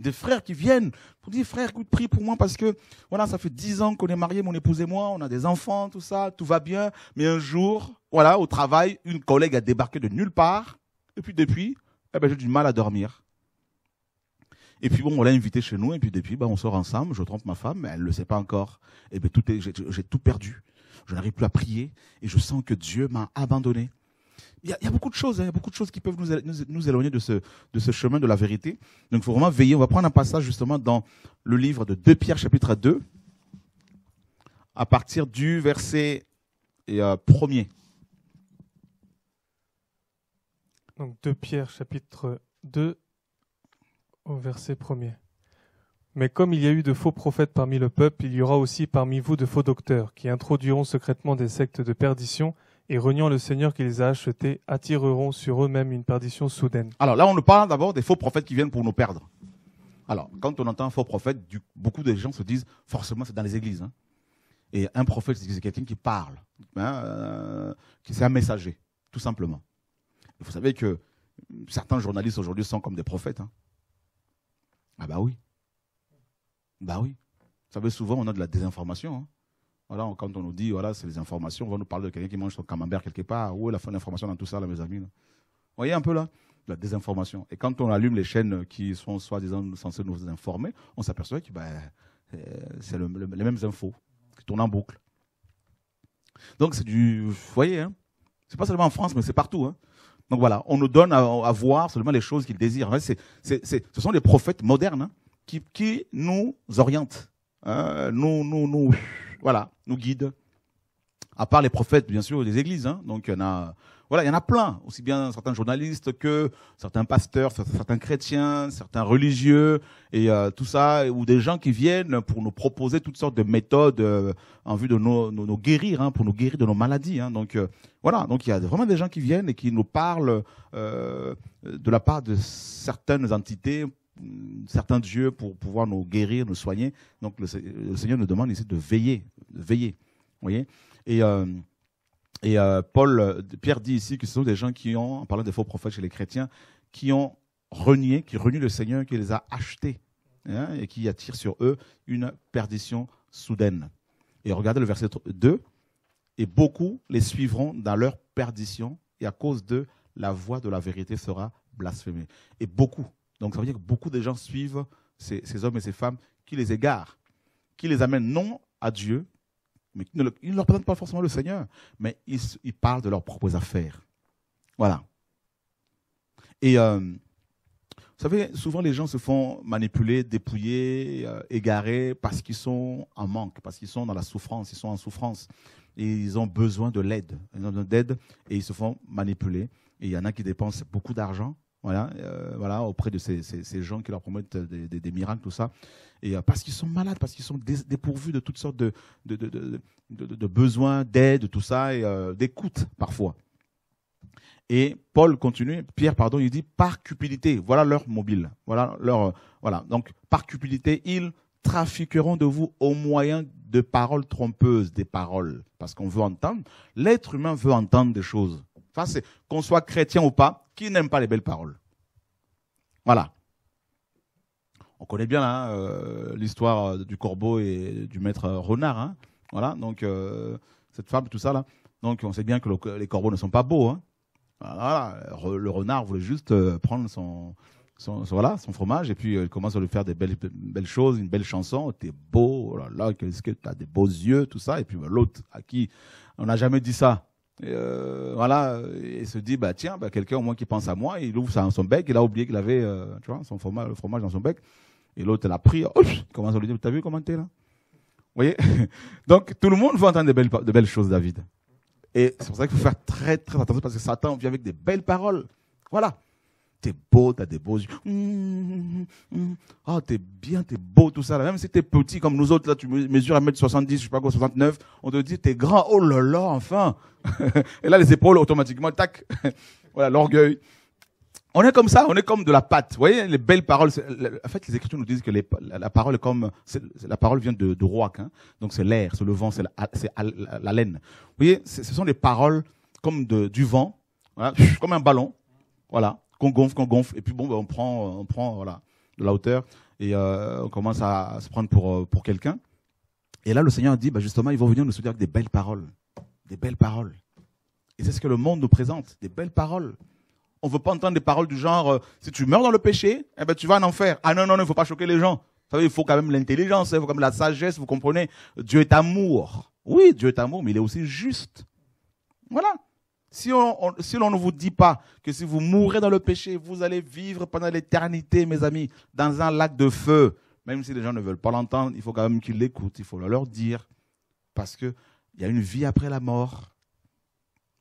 Des frères qui viennent pour dire, frère, écoute, prie pour moi parce que, voilà, ça fait dix ans qu'on est mariés, mon épouse et moi, on a des enfants, tout ça, tout va bien. Mais un jour, voilà, au travail, une collègue a débarqué de nulle part. Et puis depuis, eh ben, j'ai du mal à dormir. Et puis bon, on l'a invité chez nous, et puis depuis, ben, on sort ensemble, je trompe ma femme, mais elle ne le sait pas encore. Et eh ben, j'ai tout perdu. Je n'arrive plus à prier, et je sens que Dieu m'a abandonné. Il y, a, beaucoup de choses, hein, il y a beaucoup de choses qui peuvent nous, éloigner de ce, de ce chemin de la vérité. Donc il faut vraiment veiller. On va prendre un passage justement dans le livre de 2 Pierre, chapitre 2, à partir du verset 1er. Donc 2 Pierre chapitre 2 au verset 1 Mais comme il y a eu de faux prophètes parmi le peuple, il y aura aussi parmi vous de faux docteurs, qui introduiront secrètement des sectes de perdition, et reniant le Seigneur qui les a achetés, attireront sur eux-mêmes une perdition soudaine. Alors là, on nous parle d'abord des faux prophètes qui viennent pour nous perdre. Alors, quand on entend un faux prophète, beaucoup de gens se disent, forcément, c'est dans les églises. Hein. Et un prophète, c'est quelqu'un qui parle. Hein, euh, c'est un messager, tout simplement. Vous savez que certains journalistes aujourd'hui sont comme des prophètes. Hein. Ah bah oui. Bah oui. Vous savez, souvent, on a de la désinformation. Hein. Voilà, quand on nous dit, voilà, c'est des informations, on va nous parler de quelqu'un qui mange son camembert quelque part. Où est la fin d'information dans tout ça, là, mes amis Vous voyez un peu là La désinformation. Et quand on allume les chaînes qui sont soi-disant censées nous informer, on s'aperçoit que ben, euh, c'est les mêmes infos qui tournent en boucle. Donc c'est du... Vous voyez, hein c'est pas seulement en France, mais c'est partout. Hein. Donc voilà, on nous donne à, voir seulement les choses qu'ils désirent. ce sont les prophètes modernes hein, qui, qui, nous orientent, hein, nous, nous, nous, voilà, nous guident. À part les prophètes, bien sûr, des églises. Hein. donc il y en a voilà, il y en a plein, aussi bien certains journalistes que certains pasteurs, certains chrétiens, certains religieux, et euh, tout ça, ou des gens qui viennent pour nous proposer toutes sortes de méthodes euh, en vue de nous, guérir, hein, pour nous guérir de nos maladies. Hein. Donc euh, voilà, donc il y a vraiment des gens qui viennent et qui nous parlent de la part de certaines entités certains dieux pour pouvoir nous guérir, nous soigner. Donc le, Seigneur nous demande ici de veiller, de veiller. Voyez et et euh, Paul, euh, Pierre dit ici que ce sont des gens qui ont, en parlant des faux prophètes chez les chrétiens, qui ont renié, qui renient le Seigneur, qui les a achetés hein, et qui attirent sur eux une perdition soudaine. Et regardez le verset 2. Et beaucoup les suivront dans leur perdition, et à cause d'eux, la voix de la vérité sera blasphémée. Et beaucoup. Donc ça veut dire que beaucoup de gens suivent ces hommes et ces femmes qui les égarent, qui les amènent non à Dieu, mais ils ne, leur ne représentent pas forcément le Seigneur, mais ils, parlent de leurs propres affaires. Voilà. Et euh, vous savez, souvent les gens se font manipuler, dépouiller, euh, égarer parce qu'ils sont en manque, parce qu'ils sont dans la souffrance, ils sont en souffrance. Et ils ont besoin de l'aide. Ils ont besoin d'aide et ils se font manipuler. Et il y en a qui dépensent beaucoup d'argent voilà, euh, voilà, auprès de ces, gens qui leur promettent des, miracles, tout ça. Et euh, parce qu'ils sont malades, parce qu'ils sont dépourvus de toutes sortes de, de, de, de besoins, d'aide, tout ça, et euh, d'écoute parfois. Et Paul continue, Pierre, pardon, il dit par cupidité, voilà leur mobile, voilà leur, voilà. Donc par cupidité, ils trafiqueront de vous au moyen de paroles trompeuses, des paroles, parce qu'on veut entendre. L'être humain veut entendre des choses. Enfin, qu'on soit chrétien ou pas, qui n'aime pas les belles paroles Voilà. On connaît bien hein, euh, l'histoire euh, du corbeau et du maître renard. Hein. voilà, donc euh, cette femme, tout ça là. Donc on sait bien que les corbeaux ne sont pas beaux. Hein. voilà, le renard voulait juste prendre son, voilà, son fromage et puis il commence à lui faire des belles, belles choses, une belle chanson. Oh, t'es beau, oh là là, qu'est-ce que t'as des beaux yeux, tout ça. Et puis bah, l'autre à qui on n'a jamais dit ça, et euh, voilà, il se dit bah tiens, bah, quelqu'un au moins qui pense à moi, il ouvre ça dans son bec, il a oublié qu'il avait euh, tu vois, son fromage, le fromage dans son bec, et l'autre l'a pris, oh, commence à lui dire, t'as vu comment t'es là voyez Donc tout le monde veut entendre de belles, de belles choses, David. Et c'est pour ça qu'il faut faire très très attention parce que Satan vient avec des belles paroles. Voilà t'es beau, t'as des beaux yeux. Mmh, Oh, t'es bien, t'es beau, tout ça. Là. Même si t'es petit comme nous autres, là, tu mesures 1m70, je sais pas quoi, 69, on te dit, t'es grand, oh là là, enfin. Et là, les épaules, automatiquement, tac. voilà, l'orgueil. On est comme ça, on est comme de la pâte. Vous voyez, les belles paroles. En fait, les Écritures nous disent que la parole est comme la parole vient de, de hein. donc c'est l'air, c'est le vent, c'est la, laine. Vous voyez, ce sont des paroles comme de, du vent, voilà, comme un ballon. Voilà, qu'on gonfle, qu'on gonfle, et puis bon, ben, on prend, on prend voilà, de la hauteur et euh, on commence à, se prendre pour, euh, pour quelqu'un. Et là, le Seigneur dit, bah, justement, ils vont venir nous soutenir avec des belles paroles, des belles paroles. Et c'est ce que le monde nous présente, des belles paroles. On ne veut pas entendre des paroles du genre, euh, si tu meurs dans le péché, eh ben, tu vas en enfer. Ah non, non, non, il ne faut pas choquer les gens. Vous savez, il faut quand même l'intelligence, hein, il faut quand même la sagesse, vous comprenez. Dieu est amour. Oui, Dieu est amour, mais il est aussi juste. Voilà. Si on si ne vous dit pas que si vous mourrez dans le péché, vous allez vivre pendant l'éternité, mes amis, dans un lac de feu, même si les gens ne veulent pas l'entendre, il faut quand même qu'ils l'écoutent, il faut leur dire, parce qu'il y a une vie après la mort.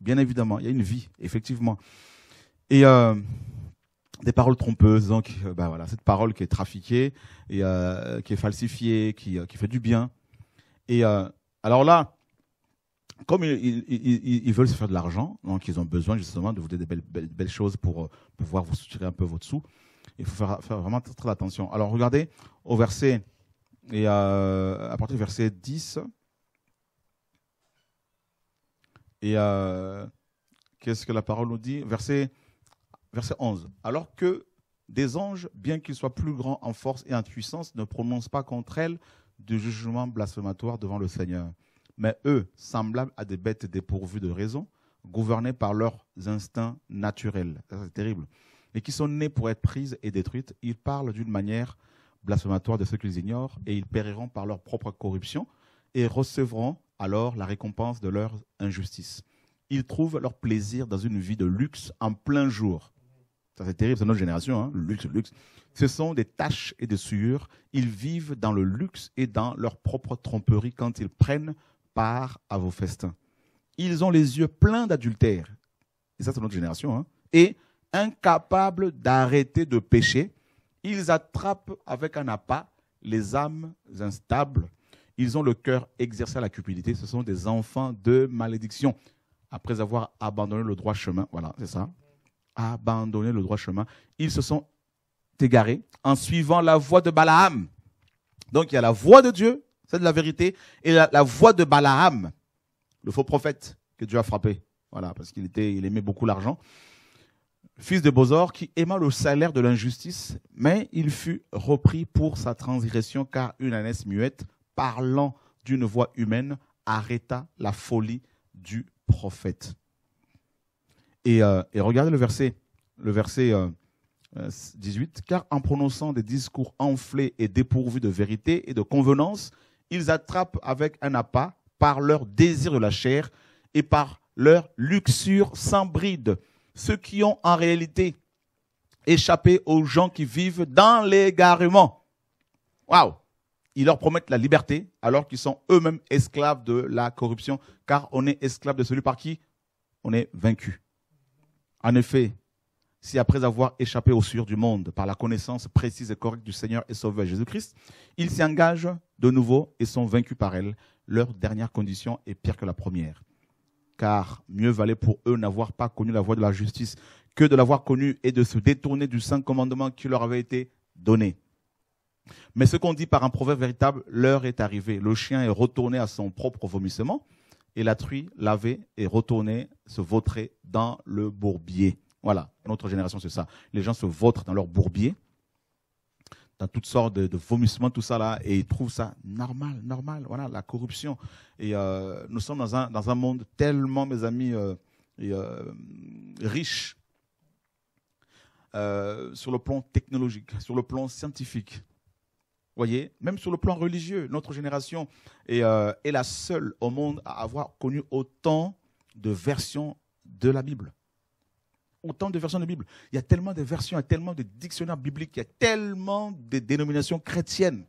Bien évidemment, il y a une vie, effectivement. Et euh, des paroles trompeuses, donc ben voilà, cette parole qui est trafiquée, et, euh, qui est falsifiée, qui, euh, qui fait du bien. Et euh, alors là, comme ils, veulent se faire de l'argent, donc ils ont besoin justement de vous donner des belles, choses pour euh, pouvoir vous soutirer un peu votre sou. Il faut faire, vraiment très, attention. Alors regardez au verset, et euh, à, partir du verset 10, et euh, qu'est-ce que la parole nous dit verset, 11. Alors que des anges, bien qu'ils soient plus grands en force et en puissance, ne prononcent pas contre elles de jugement blasphématoire devant le Seigneur. Mais eux, semblables à des bêtes dépourvues de raison, gouvernés par leurs instincts naturels, c'est terrible, et qui sont nés pour être prises et détruites, ils parlent d'une manière blasphématoire de ce qu'ils ignorent, et ils périront par leur propre corruption, et recevront alors la récompense de leur injustice. Ils trouvent leur plaisir dans une vie de luxe en plein jour. Ça, c'est terrible, c'est notre génération, hein luxe, luxe. Ce sont des tâches et des souillures. Ils vivent dans le luxe et dans leur propre tromperie quand ils prennent à vos festins. Ils ont les yeux pleins d'adultère, et ça c'est notre génération, hein. et incapables d'arrêter de pécher, ils attrapent avec un appât les âmes instables. Ils ont le cœur exercé à la cupidité. Ce sont des enfants de malédiction. Après avoir abandonné le droit chemin, voilà, c'est ça. Abandonné le droit chemin. Ils se sont égarés en suivant la voie de Balaam. Donc il y a la voie de Dieu c'est de la vérité. Et la, voix de Balaam, le faux prophète que Dieu a frappé, voilà, parce qu'il il aimait beaucoup l'argent, fils de Bozor, qui aimait le salaire de l'injustice, mais il fut repris pour sa transgression, car une ânesse muette, parlant d'une voix humaine, arrêta la folie du prophète. Et, euh, regardez le verset, le verset 18, euh, euh, car en prononçant des discours enflés et dépourvus de vérité et de convenance, ils attrapent avec un appât par leur désir de la chair et par leur luxure sans bride. Ceux qui ont en réalité échappé aux gens qui vivent dans l'égarement. Waouh Ils leur promettent la liberté alors qu'ils sont eux-mêmes esclaves de la corruption, car on est esclave de celui par qui on est vaincu. En effet, si après avoir échappé au sûrs du monde par la connaissance précise et correcte du Seigneur et Sauveur Jésus-Christ, ils s'y engagent de nouveau et sont vaincus par elle, leur dernière condition est pire que la première. Car mieux valait pour eux n'avoir pas connu la voie de la justice que de l'avoir connue et de se détourner du saint commandement qui leur avait été donné. Mais ce qu'on dit par un proverbe véritable, l'heure est arrivée. Le chien est retourné à son propre vomissement et la truie lavée est retournée se vautrer dans le bourbier. Voilà, notre génération, c'est ça. Les gens se vautrent dans leur bourbier, dans toutes sortes de, vomissements, tout ça là, et ils trouvent ça normal, normal. Voilà, la corruption. Et euh, nous sommes dans un, dans un monde tellement, mes amis, euh, euh, riche sur le plan technologique, sur le plan scientifique. Voyez, même sur le plan religieux, notre génération est la seule au monde à avoir connu autant de versions de la Bible autant de versions de la Bible. Il y a tellement de versions, il y a tellement de dictionnaires bibliques, il y a tellement de dénominations chrétiennes.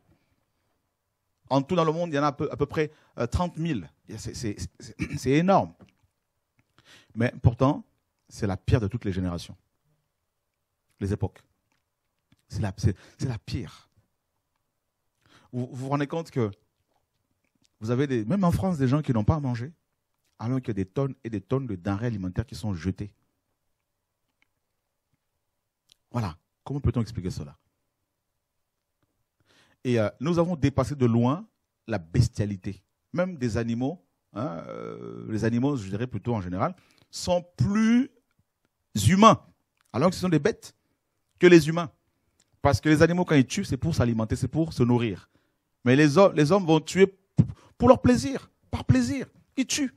En tout dans le monde, il y en a à peu, près 30 euh, 000. C'est énorme. Mais pourtant, c'est la pire de toutes les générations, les époques. C'est la, pire. Vous, vous rendez compte que vous avez des, même en France des gens qui n'ont pas à manger, alors qu'il y a des tonnes et des tonnes de denrées alimentaires qui sont jetées. Voilà. Comment peut-on expliquer cela Et euh, nous avons dépassé de loin la bestialité. Même des animaux, hein, euh, les animaux, je dirais plutôt en général, sont plus humains, alors que ce sont des bêtes, que les humains. Parce que les animaux, quand ils tuent, c'est pour s'alimenter, c'est pour se nourrir. Mais les, les hommes vont tuer pour leur plaisir, par plaisir. Ils tuent.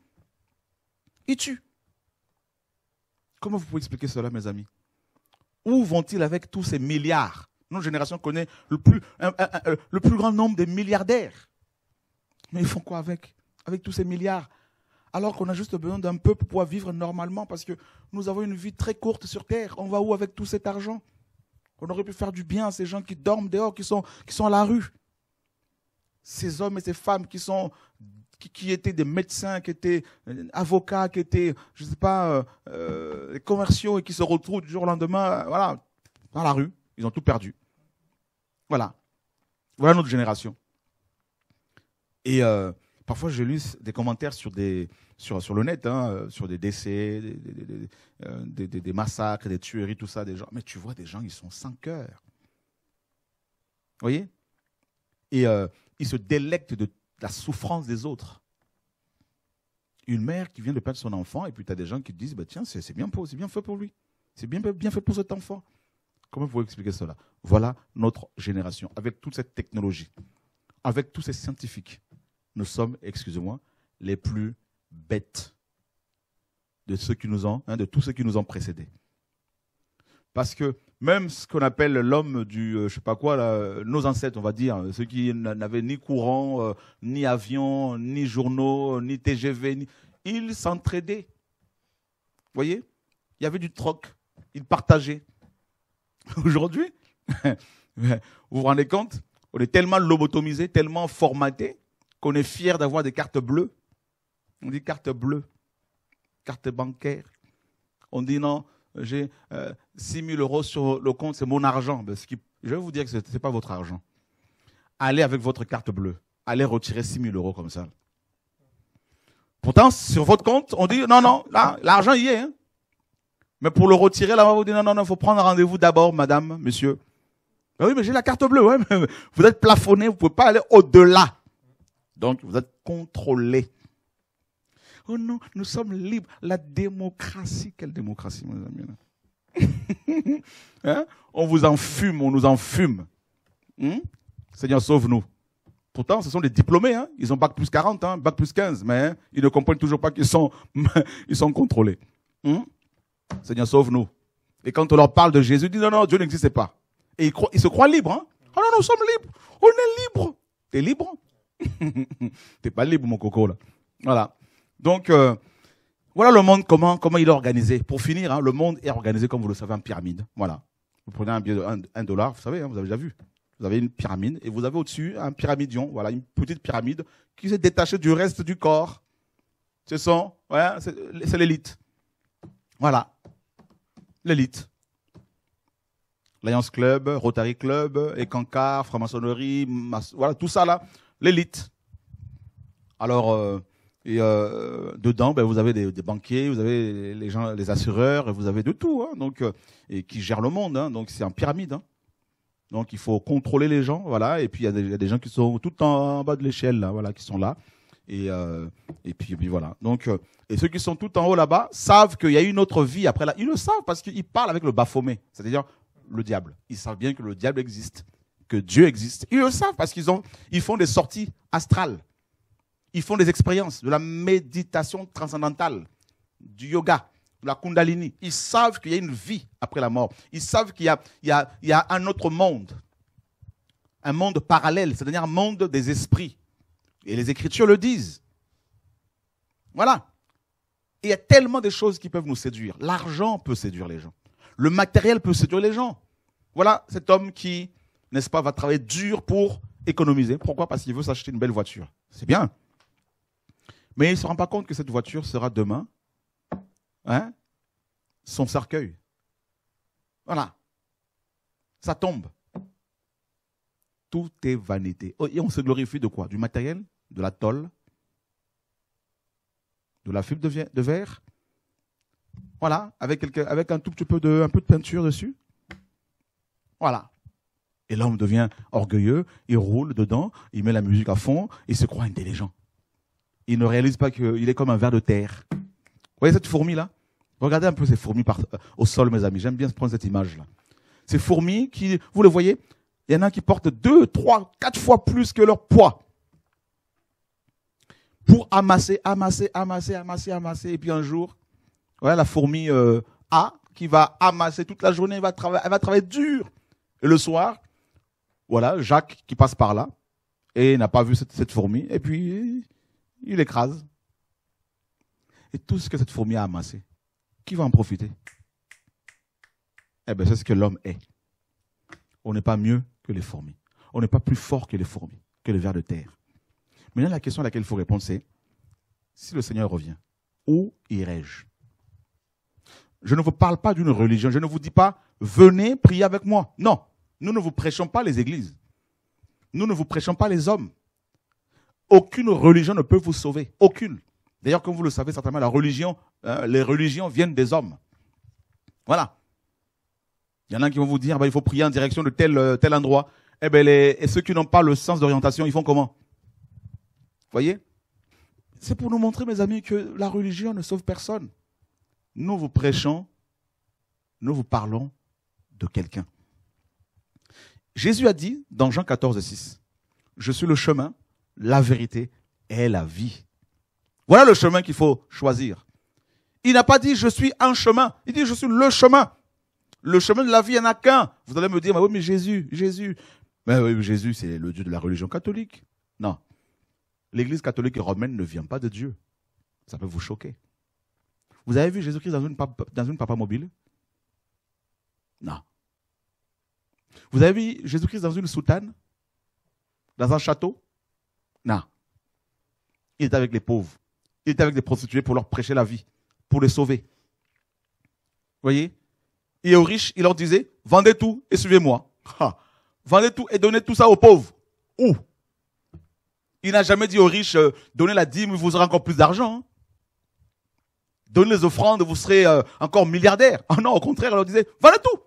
Ils tuent. Comment vous pouvez expliquer cela, mes amis où vont-ils avec tous ces milliards Notre génération connaît le plus, euh, le plus grand nombre de milliardaires. Mais ils font quoi avec Avec tous ces milliards alors qu'on a juste besoin d'un peu pour pouvoir vivre normalement, parce que nous avons une vie très courte sur Terre. On va où avec tout cet argent On aurait pu faire du bien à ces gens qui dorment dehors, qui sont, qui sont à la rue. Ces hommes et ces femmes qui sont qui, étaient des médecins, qui étaient euh, avocats, qui étaient, je ne sais pas, euh, euh commerciaux et qui se retrouvent du jour au lendemain, euh, voilà, dans la rue. Ils ont tout perdu. Voilà. Voilà notre génération. Et parfois, j'ai lu des commentaires sur, des, sur, sur le net, hein, sur des décès, des, massacres, des tueries, tout ça, des gens. Mais tu vois, des gens, ils sont sans cœur. Vous voyez Et ils se délectent de la souffrance des autres. Une mère qui vient de perdre son enfant, et puis tu as des gens qui te disent, bah, tiens, c'est bien, pour, bien fait pour lui. C'est bien, bien fait pour cet enfant. Comment vous expliquer cela Voilà notre génération, avec toute cette technologie, avec tous ces scientifiques. Nous sommes, excusez-moi, les plus bêtes de ceux qui nous ont, hein, de tous ceux qui nous ont précédés. Parce que même ce qu'on appelle l'homme du, euh, je sais pas quoi, nos ancêtres, on va dire, hein, ceux qui n'avaient ni courant, euh, ni avion, ni journaux, ni TGV, ils s'entraidaient. Vous voyez Il y avait du troc. Ils partageaient. Aujourd'hui, vous vous rendez compte On est tellement lobotomisé, tellement formaté, qu'on est fier d'avoir des cartes bleues. On dit carte bleue, cartes bancaires. On dit non, j'ai 6 euh, 000 euros sur le compte, c'est mon argent. Ben, je vais vous dire que ce n'est pas votre argent. Allez avec votre carte bleue, allez retirer 6 000 euros comme ça. Pourtant, sur votre compte, on dit non, non, là, l'argent y est. Hein. Mais pour le retirer, là on vous dit non, non, non, il faut prendre rendez-vous d'abord, madame, monsieur. Ben oui, mais j'ai la carte bleue. vous êtes plafonné, vous ne pouvez pas aller au-delà. Donc, vous êtes contrôlé. Oh non, nous sommes libres. La démocratie, quelle démocratie, mes amis hein? On vous en fume, on nous en fume. Hmm? Seigneur, sauve-nous. Pourtant, ce sont des diplômés. Hein. Ils ont bac plus 40, hein, bac plus 15, mais ils ne comprennent toujours pas qu'ils sont, ils sont contrôlés. Hmm? Seigneur, sauve-nous. Et quand on leur parle de Jésus, ils disent non, non, Dieu n'existe pas. Et ils, se croient libres. Oh non, nous sommes libres. On est libres. T'es libre T'es pas libre, mon coco, Voilà. Donc, euh, voilà le monde, comment, comment il est organisé. Pour finir, hein, le monde est organisé, comme vous le savez, en pyramide. Voilà. Vous prenez un billet de 1 dollar, vous savez, hein, vous avez déjà vu. Vous avez une pyramide et vous avez au-dessus un pyramidion, voilà, une petite pyramide qui s'est détachée du reste du corps. Ce sont, ouais, c'est l'élite. Voilà. L'élite. Lions Club, Rotary Club, Écancard, franc-maçonnerie, voilà, tout ça là, l'élite. Alors, euh, et euh, dedans, ben, vous avez des, des, banquiers, vous avez les gens, les assureurs, vous avez de tout, hein, donc euh, et qui gèrent le monde. Hein, donc c'est en pyramide. Hein. Donc il faut contrôler les gens, voilà. Et puis il y, a des gens qui sont tout en, bas de l'échelle, voilà, qui sont là. Et, euh, et puis, voilà. Donc euh, et ceux qui sont tout en haut là-bas savent qu'il y a une autre vie après là. Ils le savent parce qu'ils parlent avec le baphomé, c'est-à-dire le diable. Ils savent bien que le diable existe, que Dieu existe. Ils le savent parce qu'ils ont ils font des sorties astrales. Ils font des expériences, de la méditation transcendantale, du yoga, de la kundalini. Ils savent qu'il y a une vie après la mort. Ils savent qu'il y, y, y a, un autre monde, un monde parallèle, c'est-à-dire un monde des esprits. Et les Écritures le disent. Voilà. il y a tellement de choses qui peuvent nous séduire. L'argent peut séduire les gens. Le matériel peut séduire les gens. Voilà cet homme qui, n'est-ce pas, va travailler dur pour économiser. Pourquoi Parce qu'il veut s'acheter une belle voiture. C'est bien. Mais il ne se rend pas compte que cette voiture sera demain hein, son cercueil. Voilà. Ça tombe. Tout est vanité. Oh, et on se glorifie de quoi Du matériel, de la tôle, de la fibre de verre. Voilà, avec, avec un tout petit peu de, un peu de peinture dessus. Voilà. Et l'homme devient orgueilleux, il roule dedans, il met la musique à fond, il se croit intelligent il ne réalise pas qu'il est comme un ver de terre. Vous voyez cette fourmi-là Regardez un peu ces fourmis par, euh, au sol, mes amis. J'aime bien prendre cette image-là. Ces fourmis qui, vous le voyez, il y en a qui portent deux, trois, quatre fois plus que leur poids pour amasser, amasser, amasser, amasser, amasser. Et puis un jour, voilà la fourmi euh, A qui va amasser toute la journée, elle va, travailler, elle va travailler dur. Et le soir, voilà, Jacques qui passe par là et n'a pas vu cette fourmi. Et puis, il écrase. Et tout ce que cette fourmi a amassé, qui va en profiter Eh bien, c'est ce que l'homme est. On n'est pas mieux que les fourmis. On n'est pas plus fort que les fourmis, que le ver de terre. Maintenant, la question à laquelle il faut répondre, c'est si le Seigneur revient, où irai-je Je ne vous parle pas d'une religion. Je ne vous dis pas venez prier avec moi. Non, nous ne vous prêchons pas les églises. Nous ne vous prêchons pas les hommes. Aucune religion ne peut vous sauver. Aucune. D'ailleurs, comme vous le savez certainement, la religion, hein, les religions viennent des hommes. Voilà. Il y en a qui vont vous dire, bah, il faut prier en direction de tel, euh, tel endroit. Eh ben, et ceux qui n'ont pas le sens d'orientation, ils font comment Voyez C'est pour nous montrer, mes amis, que la religion ne sauve personne. Nous vous prêchons, nous vous parlons de quelqu'un. Jésus a dit dans Jean 14, 6, Je suis le chemin, la vérité est la vie. Voilà le chemin qu'il faut choisir. Il n'a pas dit je suis un chemin, il dit je suis le chemin. Le chemin de la vie, il n'y en a qu'un. Vous allez me dire, mais oui, mais Jésus, Jésus. Mais oui, Jésus, c'est le Dieu de la religion catholique. Non. L'Église catholique et romaine ne vient pas de Dieu. Ça peut vous choquer. Vous avez vu Jésus-Christ dans une, dans une papa mobile Non. Vous avez vu Jésus-Christ dans une soutane Dans un château non. Il était avec les pauvres. Il était avec les prostituées pour leur prêcher la vie, pour les sauver. Vous voyez Et aux riches, il leur disait, vendez tout et suivez-moi. Vendez tout et donnez tout ça aux pauvres. Où Il n'a jamais dit aux riches, euh, donnez la dîme, vous aurez encore plus d'argent. Hein. Donnez les offrandes, vous serez euh, encore milliardaire. Ah non, au contraire, il leur disait, vendez tout.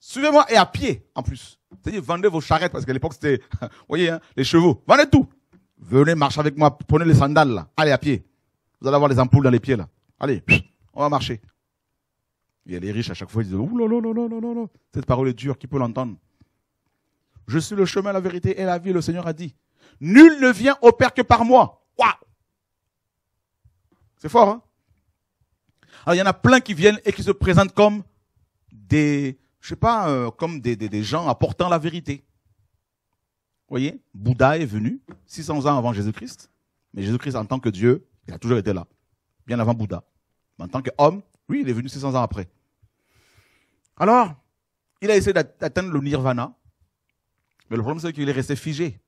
Suivez-moi et à pied en plus. C'est-à-dire, vendez vos charrettes, parce qu'à l'époque, c'était, vous voyez, hein, les chevaux. Vendez tout. Venez marcher avec moi, prenez les sandales là, allez à pied. Vous allez avoir les ampoules dans les pieds là. Allez, on va marcher. Il y a les riches à chaque fois ils disent Ouh Cette parole est dure, qui peut l'entendre Je suis le chemin, la vérité et la vie. Le Seigneur a dit Nul ne vient au Père que par moi. C'est fort. Hein Alors il y en a plein qui viennent et qui se présentent comme des, je sais pas, euh, comme des gens apportant la vérité voyez, Bouddha est venu 600 ans avant Jésus-Christ, mais Jésus-Christ en tant que Dieu, il a toujours été là, bien avant Bouddha. en tant qu'homme, lui, il est venu 600 ans après. Alors, il a essayé d'atteindre le nirvana, mais le problème c'est qu'il est resté figé.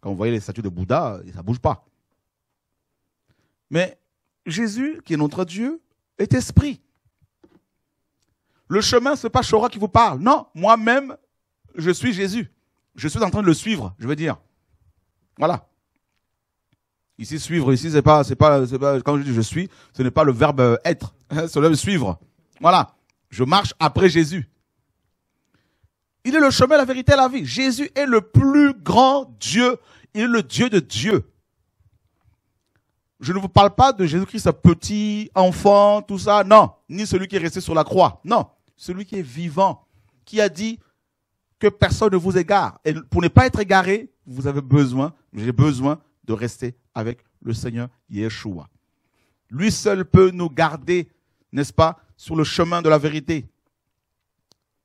Quand vous voyez les statues de Bouddha, ça ne bouge pas. Mais Jésus, qui est notre Dieu, est esprit. Le chemin, ce n'est pas Shora qui vous parle. Non, moi-même, je suis Jésus. Je suis en train de le suivre, je veux dire. Voilà. Ici, suivre, ici, c'est pas, c'est pas, c'est pas, quand je dis je suis, ce n'est pas le verbe être, hein, c'est le verbe suivre. Voilà. Je marche après Jésus. Il est le chemin, la vérité, la vie. Jésus est le plus grand Dieu. Il est le Dieu de Dieu. Je ne vous parle pas de Jésus-Christ petit, enfant, tout ça. Non. Ni celui qui est resté sur la croix. Non. Celui qui est vivant, qui a dit, que personne ne vous égare. Et pour ne pas être égaré, vous avez besoin, j'ai besoin de rester avec le Seigneur Yeshua. Lui seul peut nous garder, n'est-ce pas, sur le chemin de la vérité,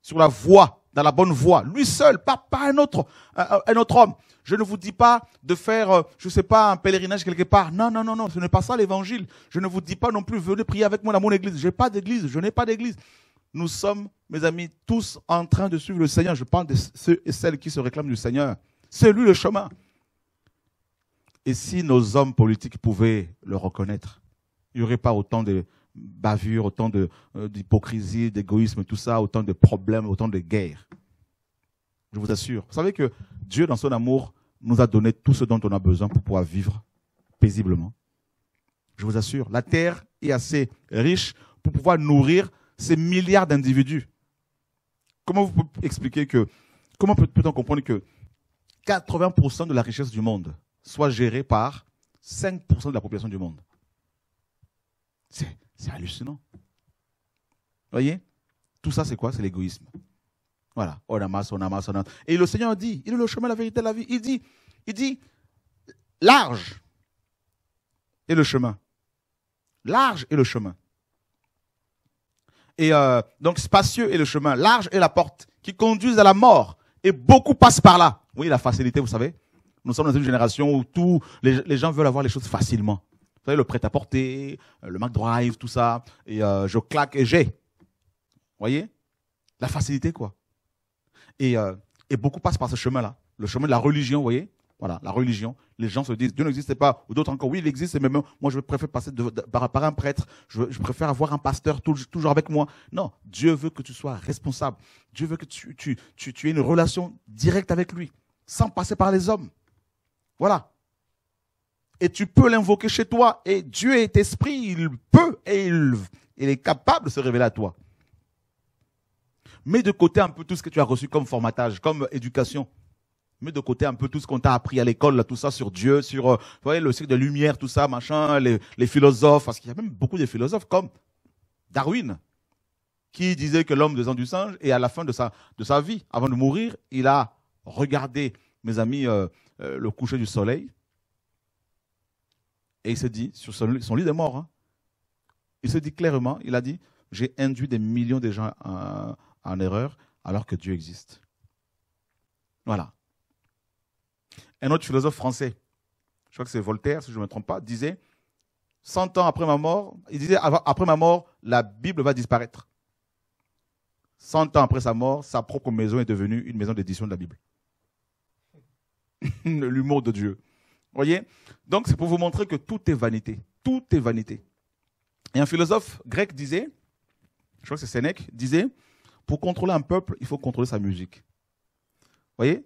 sur la voie, dans la bonne voie. Lui seul, pas, pas un autre, un, autre homme. Je ne vous dis pas de faire, euh, je ne sais pas, un pèlerinage quelque part. Non, non, non, non, ce n'est pas ça l'évangile. Je ne vous dis pas non plus, venez prier avec moi dans mon église. Je n'ai pas d'église, je n'ai pas d'église nous sommes, mes amis, tous en train de suivre le Seigneur. Je parle de ceux et celles qui se réclament du Seigneur. C'est lui le chemin. Et si nos hommes politiques pouvaient le reconnaître, il n'y aurait pas autant de bavures, autant euh, d'hypocrisie, d'égoïsme, tout ça, autant de problèmes, autant de guerres. Je vous assure. Vous savez que Dieu, dans son amour, nous a donné tout ce dont on a besoin pour pouvoir vivre paisiblement. Je vous assure, la terre est assez riche pour pouvoir nourrir ces milliards d'individus. Comment vous pouvez expliquer que, comment peut-on comprendre que 80% de la richesse du monde soit gérée par 5% de la population du monde C'est hallucinant. Vous voyez Tout ça, c'est quoi C'est l'égoïsme. Voilà, on amasse, on amasse, on amasse. Et le Seigneur dit, il est le chemin, la vérité, la vie. Il dit, il dit, large est le chemin. Large est le chemin. Et euh, donc spacieux est le chemin, large est la porte qui conduisent à la mort. Et beaucoup passent par là. Oui, la facilité, vous savez. Nous sommes dans une génération où tous les, gens veulent avoir les choses facilement. Vous savez, le prêt-à-porter, euh, le McDrive, tout ça. Et euh, je claque et j'ai. Vous voyez La facilité, quoi. Et, et beaucoup passent par ce chemin-là. Le chemin de la religion, vous voyez voilà, la religion. Les gens se disent Dieu n'existe pas, ou d'autres encore, oui, il existe, mais même moi, je préfère passer par, un prêtre, je, préfère avoir un pasteur toujours avec moi. Non, Dieu veut que tu sois responsable. Dieu veut que tu, aies une relation directe avec lui, sans passer par les hommes. Voilà. Et tu peux l'invoquer chez toi, et Dieu est esprit, il peut et il, il est capable de se révéler à toi. Mets de côté un peu tout ce que tu as reçu comme formatage, comme éducation mets de côté un peu tout ce qu'on t'a appris à l'école, tout ça sur Dieu, sur euh, le cycle de lumière, tout ça, machin, les, philosophes, parce qu'il y a même beaucoup de philosophes comme Darwin, qui disait que l'homme descend du singe, et à la fin de sa, de sa vie, avant de mourir, il a regardé, mes amis, euh, euh, le coucher du soleil, et il s'est dit, sur son, lit de mort, hein, il s'est dit clairement, il a dit, j'ai induit des millions de gens en erreur alors que Dieu existe. Voilà. Un autre philosophe français, je crois que c'est Voltaire, si je ne me trompe pas, disait 100 ans après ma mort, il disait après ma mort, la Bible va disparaître. 100 ans après sa mort, sa propre maison est devenue une maison d'édition de la Bible. L'humour de Dieu. Voyez Donc c'est pour vous montrer que tout est vanité. Tout est vanité. Et un philosophe grec disait, je crois que c'est Sénèque, disait, pour contrôler un peuple, il faut contrôler sa musique. Voyez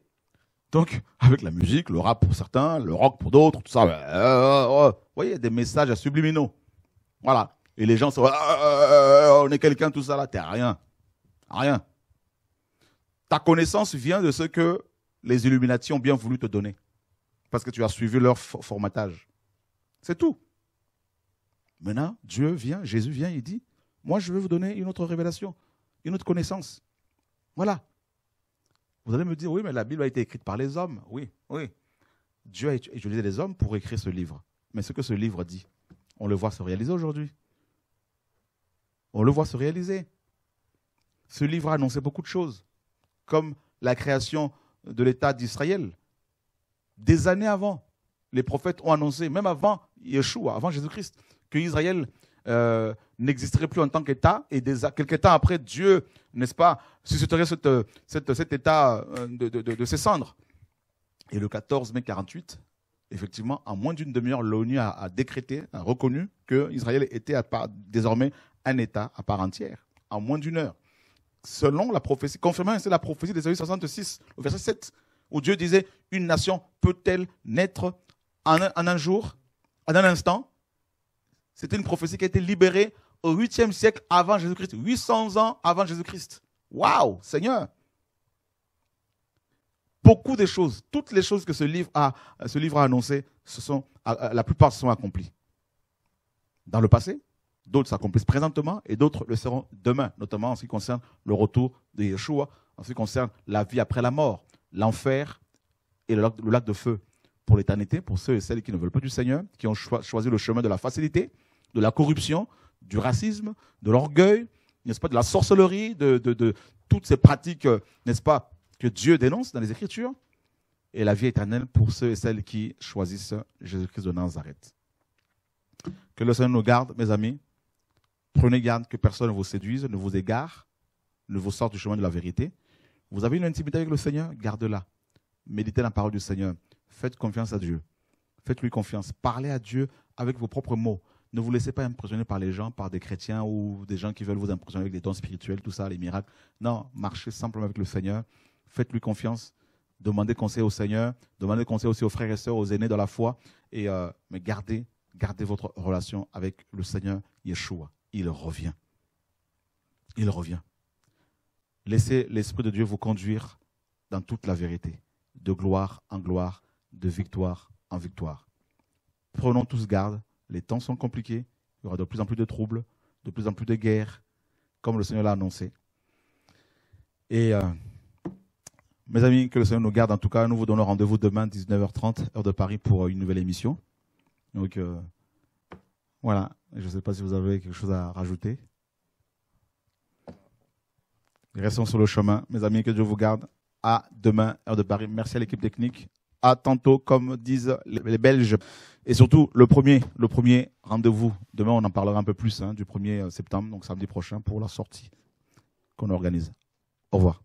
donc, avec la musique, le rap pour certains, le rock pour d'autres, tout ça. Euh, euh, euh. vous voyez, des messages à subliminaux. Voilà. Et les gens sont. on est quelqu'un, tout ça là. T'es rien. Rien. Ta connaissance vient de ce que les Illuminati ont bien voulu te donner. Parce que tu as suivi leur formatage. C'est tout. Maintenant, Dieu vient, Jésus vient, il dit Moi, je veux vous donner une autre révélation, une autre connaissance. Voilà. Vous allez me dire, oui, mais la Bible a été écrite par les hommes. Oui, oui. Dieu a utilisé les hommes pour écrire ce livre. Mais ce que ce livre dit, on le voit se réaliser aujourd'hui. On le voit se réaliser. Ce livre a annoncé beaucoup de choses, comme la création de l'État d'Israël. Des années avant, les prophètes ont annoncé, même avant Yeshua, avant Jésus-Christ, que Israël euh, n'existerait plus en tant qu'État, et quelques temps après, Dieu, n'est-ce pas, susciterait cet État euh, de, ses cendres. Et le 14 mai 48, effectivement, en moins d'une demi-heure, l'ONU a, décrété, a reconnu que Israël était désormais un État à part entière, en moins d'une heure. Selon la prophétie, confirmant c'est la prophétie années 66, au verset 7, où Dieu disait, une nation peut-elle naître en en un jour, en un instant c'était une prophétie qui a été libérée au 8e siècle avant Jésus-Christ, 800 ans avant Jésus-Christ. Waouh, Seigneur Beaucoup de choses, toutes les choses que ce livre a, ce livre a annoncées, sont, la plupart sont accomplies. Dans le passé, d'autres s'accomplissent présentement et d'autres le seront demain, notamment en ce qui concerne le retour de Yeshua, en ce qui concerne la vie après la mort, l'enfer et le lac de feu pour l'éternité, pour ceux et celles qui ne veulent pas du Seigneur, qui ont choisi le chemin de la facilité, de la corruption, du racisme, de l'orgueil, n'est-ce pas, de la sorcellerie, de, toutes ces pratiques, euh, n'est-ce pas, que Dieu dénonce dans les Écritures, et la vie éternelle pour ceux et celles qui choisissent Jésus-Christ de Nazareth. Que le Seigneur nous garde, mes amis. Prenez garde que personne ne vous séduise, ne vous égare, ne vous sorte du chemin de la vérité. Vous avez une intimité avec le Seigneur, gardez-la. Méditez la parole du Seigneur. Faites confiance à Dieu. Faites-lui confiance. Parlez à Dieu avec vos propres mots. Ne vous laissez pas impressionner par les gens, par des chrétiens ou des gens qui veulent vous impressionner avec des dons spirituels, tout ça, les miracles. Non, marchez simplement avec le Seigneur. Faites-lui confiance. Demandez conseil au Seigneur. Demandez conseil aussi aux frères et sœurs, aux aînés de la foi. Et, euh, mais gardez, gardez votre relation avec le Seigneur Yeshua. Il revient. Il revient. Laissez l'Esprit de Dieu vous conduire dans toute la vérité, de gloire en gloire, de victoire en victoire. Prenons tous garde les temps sont compliqués, il y aura de plus en plus de troubles, de plus en plus de guerres, comme le Seigneur l'a annoncé. Et euh, mes amis, que le Seigneur nous garde. En tout cas, nous vous donnons rendez-vous demain, 19h30, heure de Paris, pour euh, une nouvelle émission. Donc, euh, voilà. Je ne sais pas si vous avez quelque chose à rajouter. Restons sur le chemin. Mes amis, que Dieu vous garde. À demain, heure de Paris. Merci à l'équipe technique à tantôt, comme disent les Belges. Et surtout, le premier, le premier rendez-vous. Demain, on en parlera un peu plus hein, du 1er euh, septembre, donc samedi prochain, pour la sortie qu'on organise. Au revoir.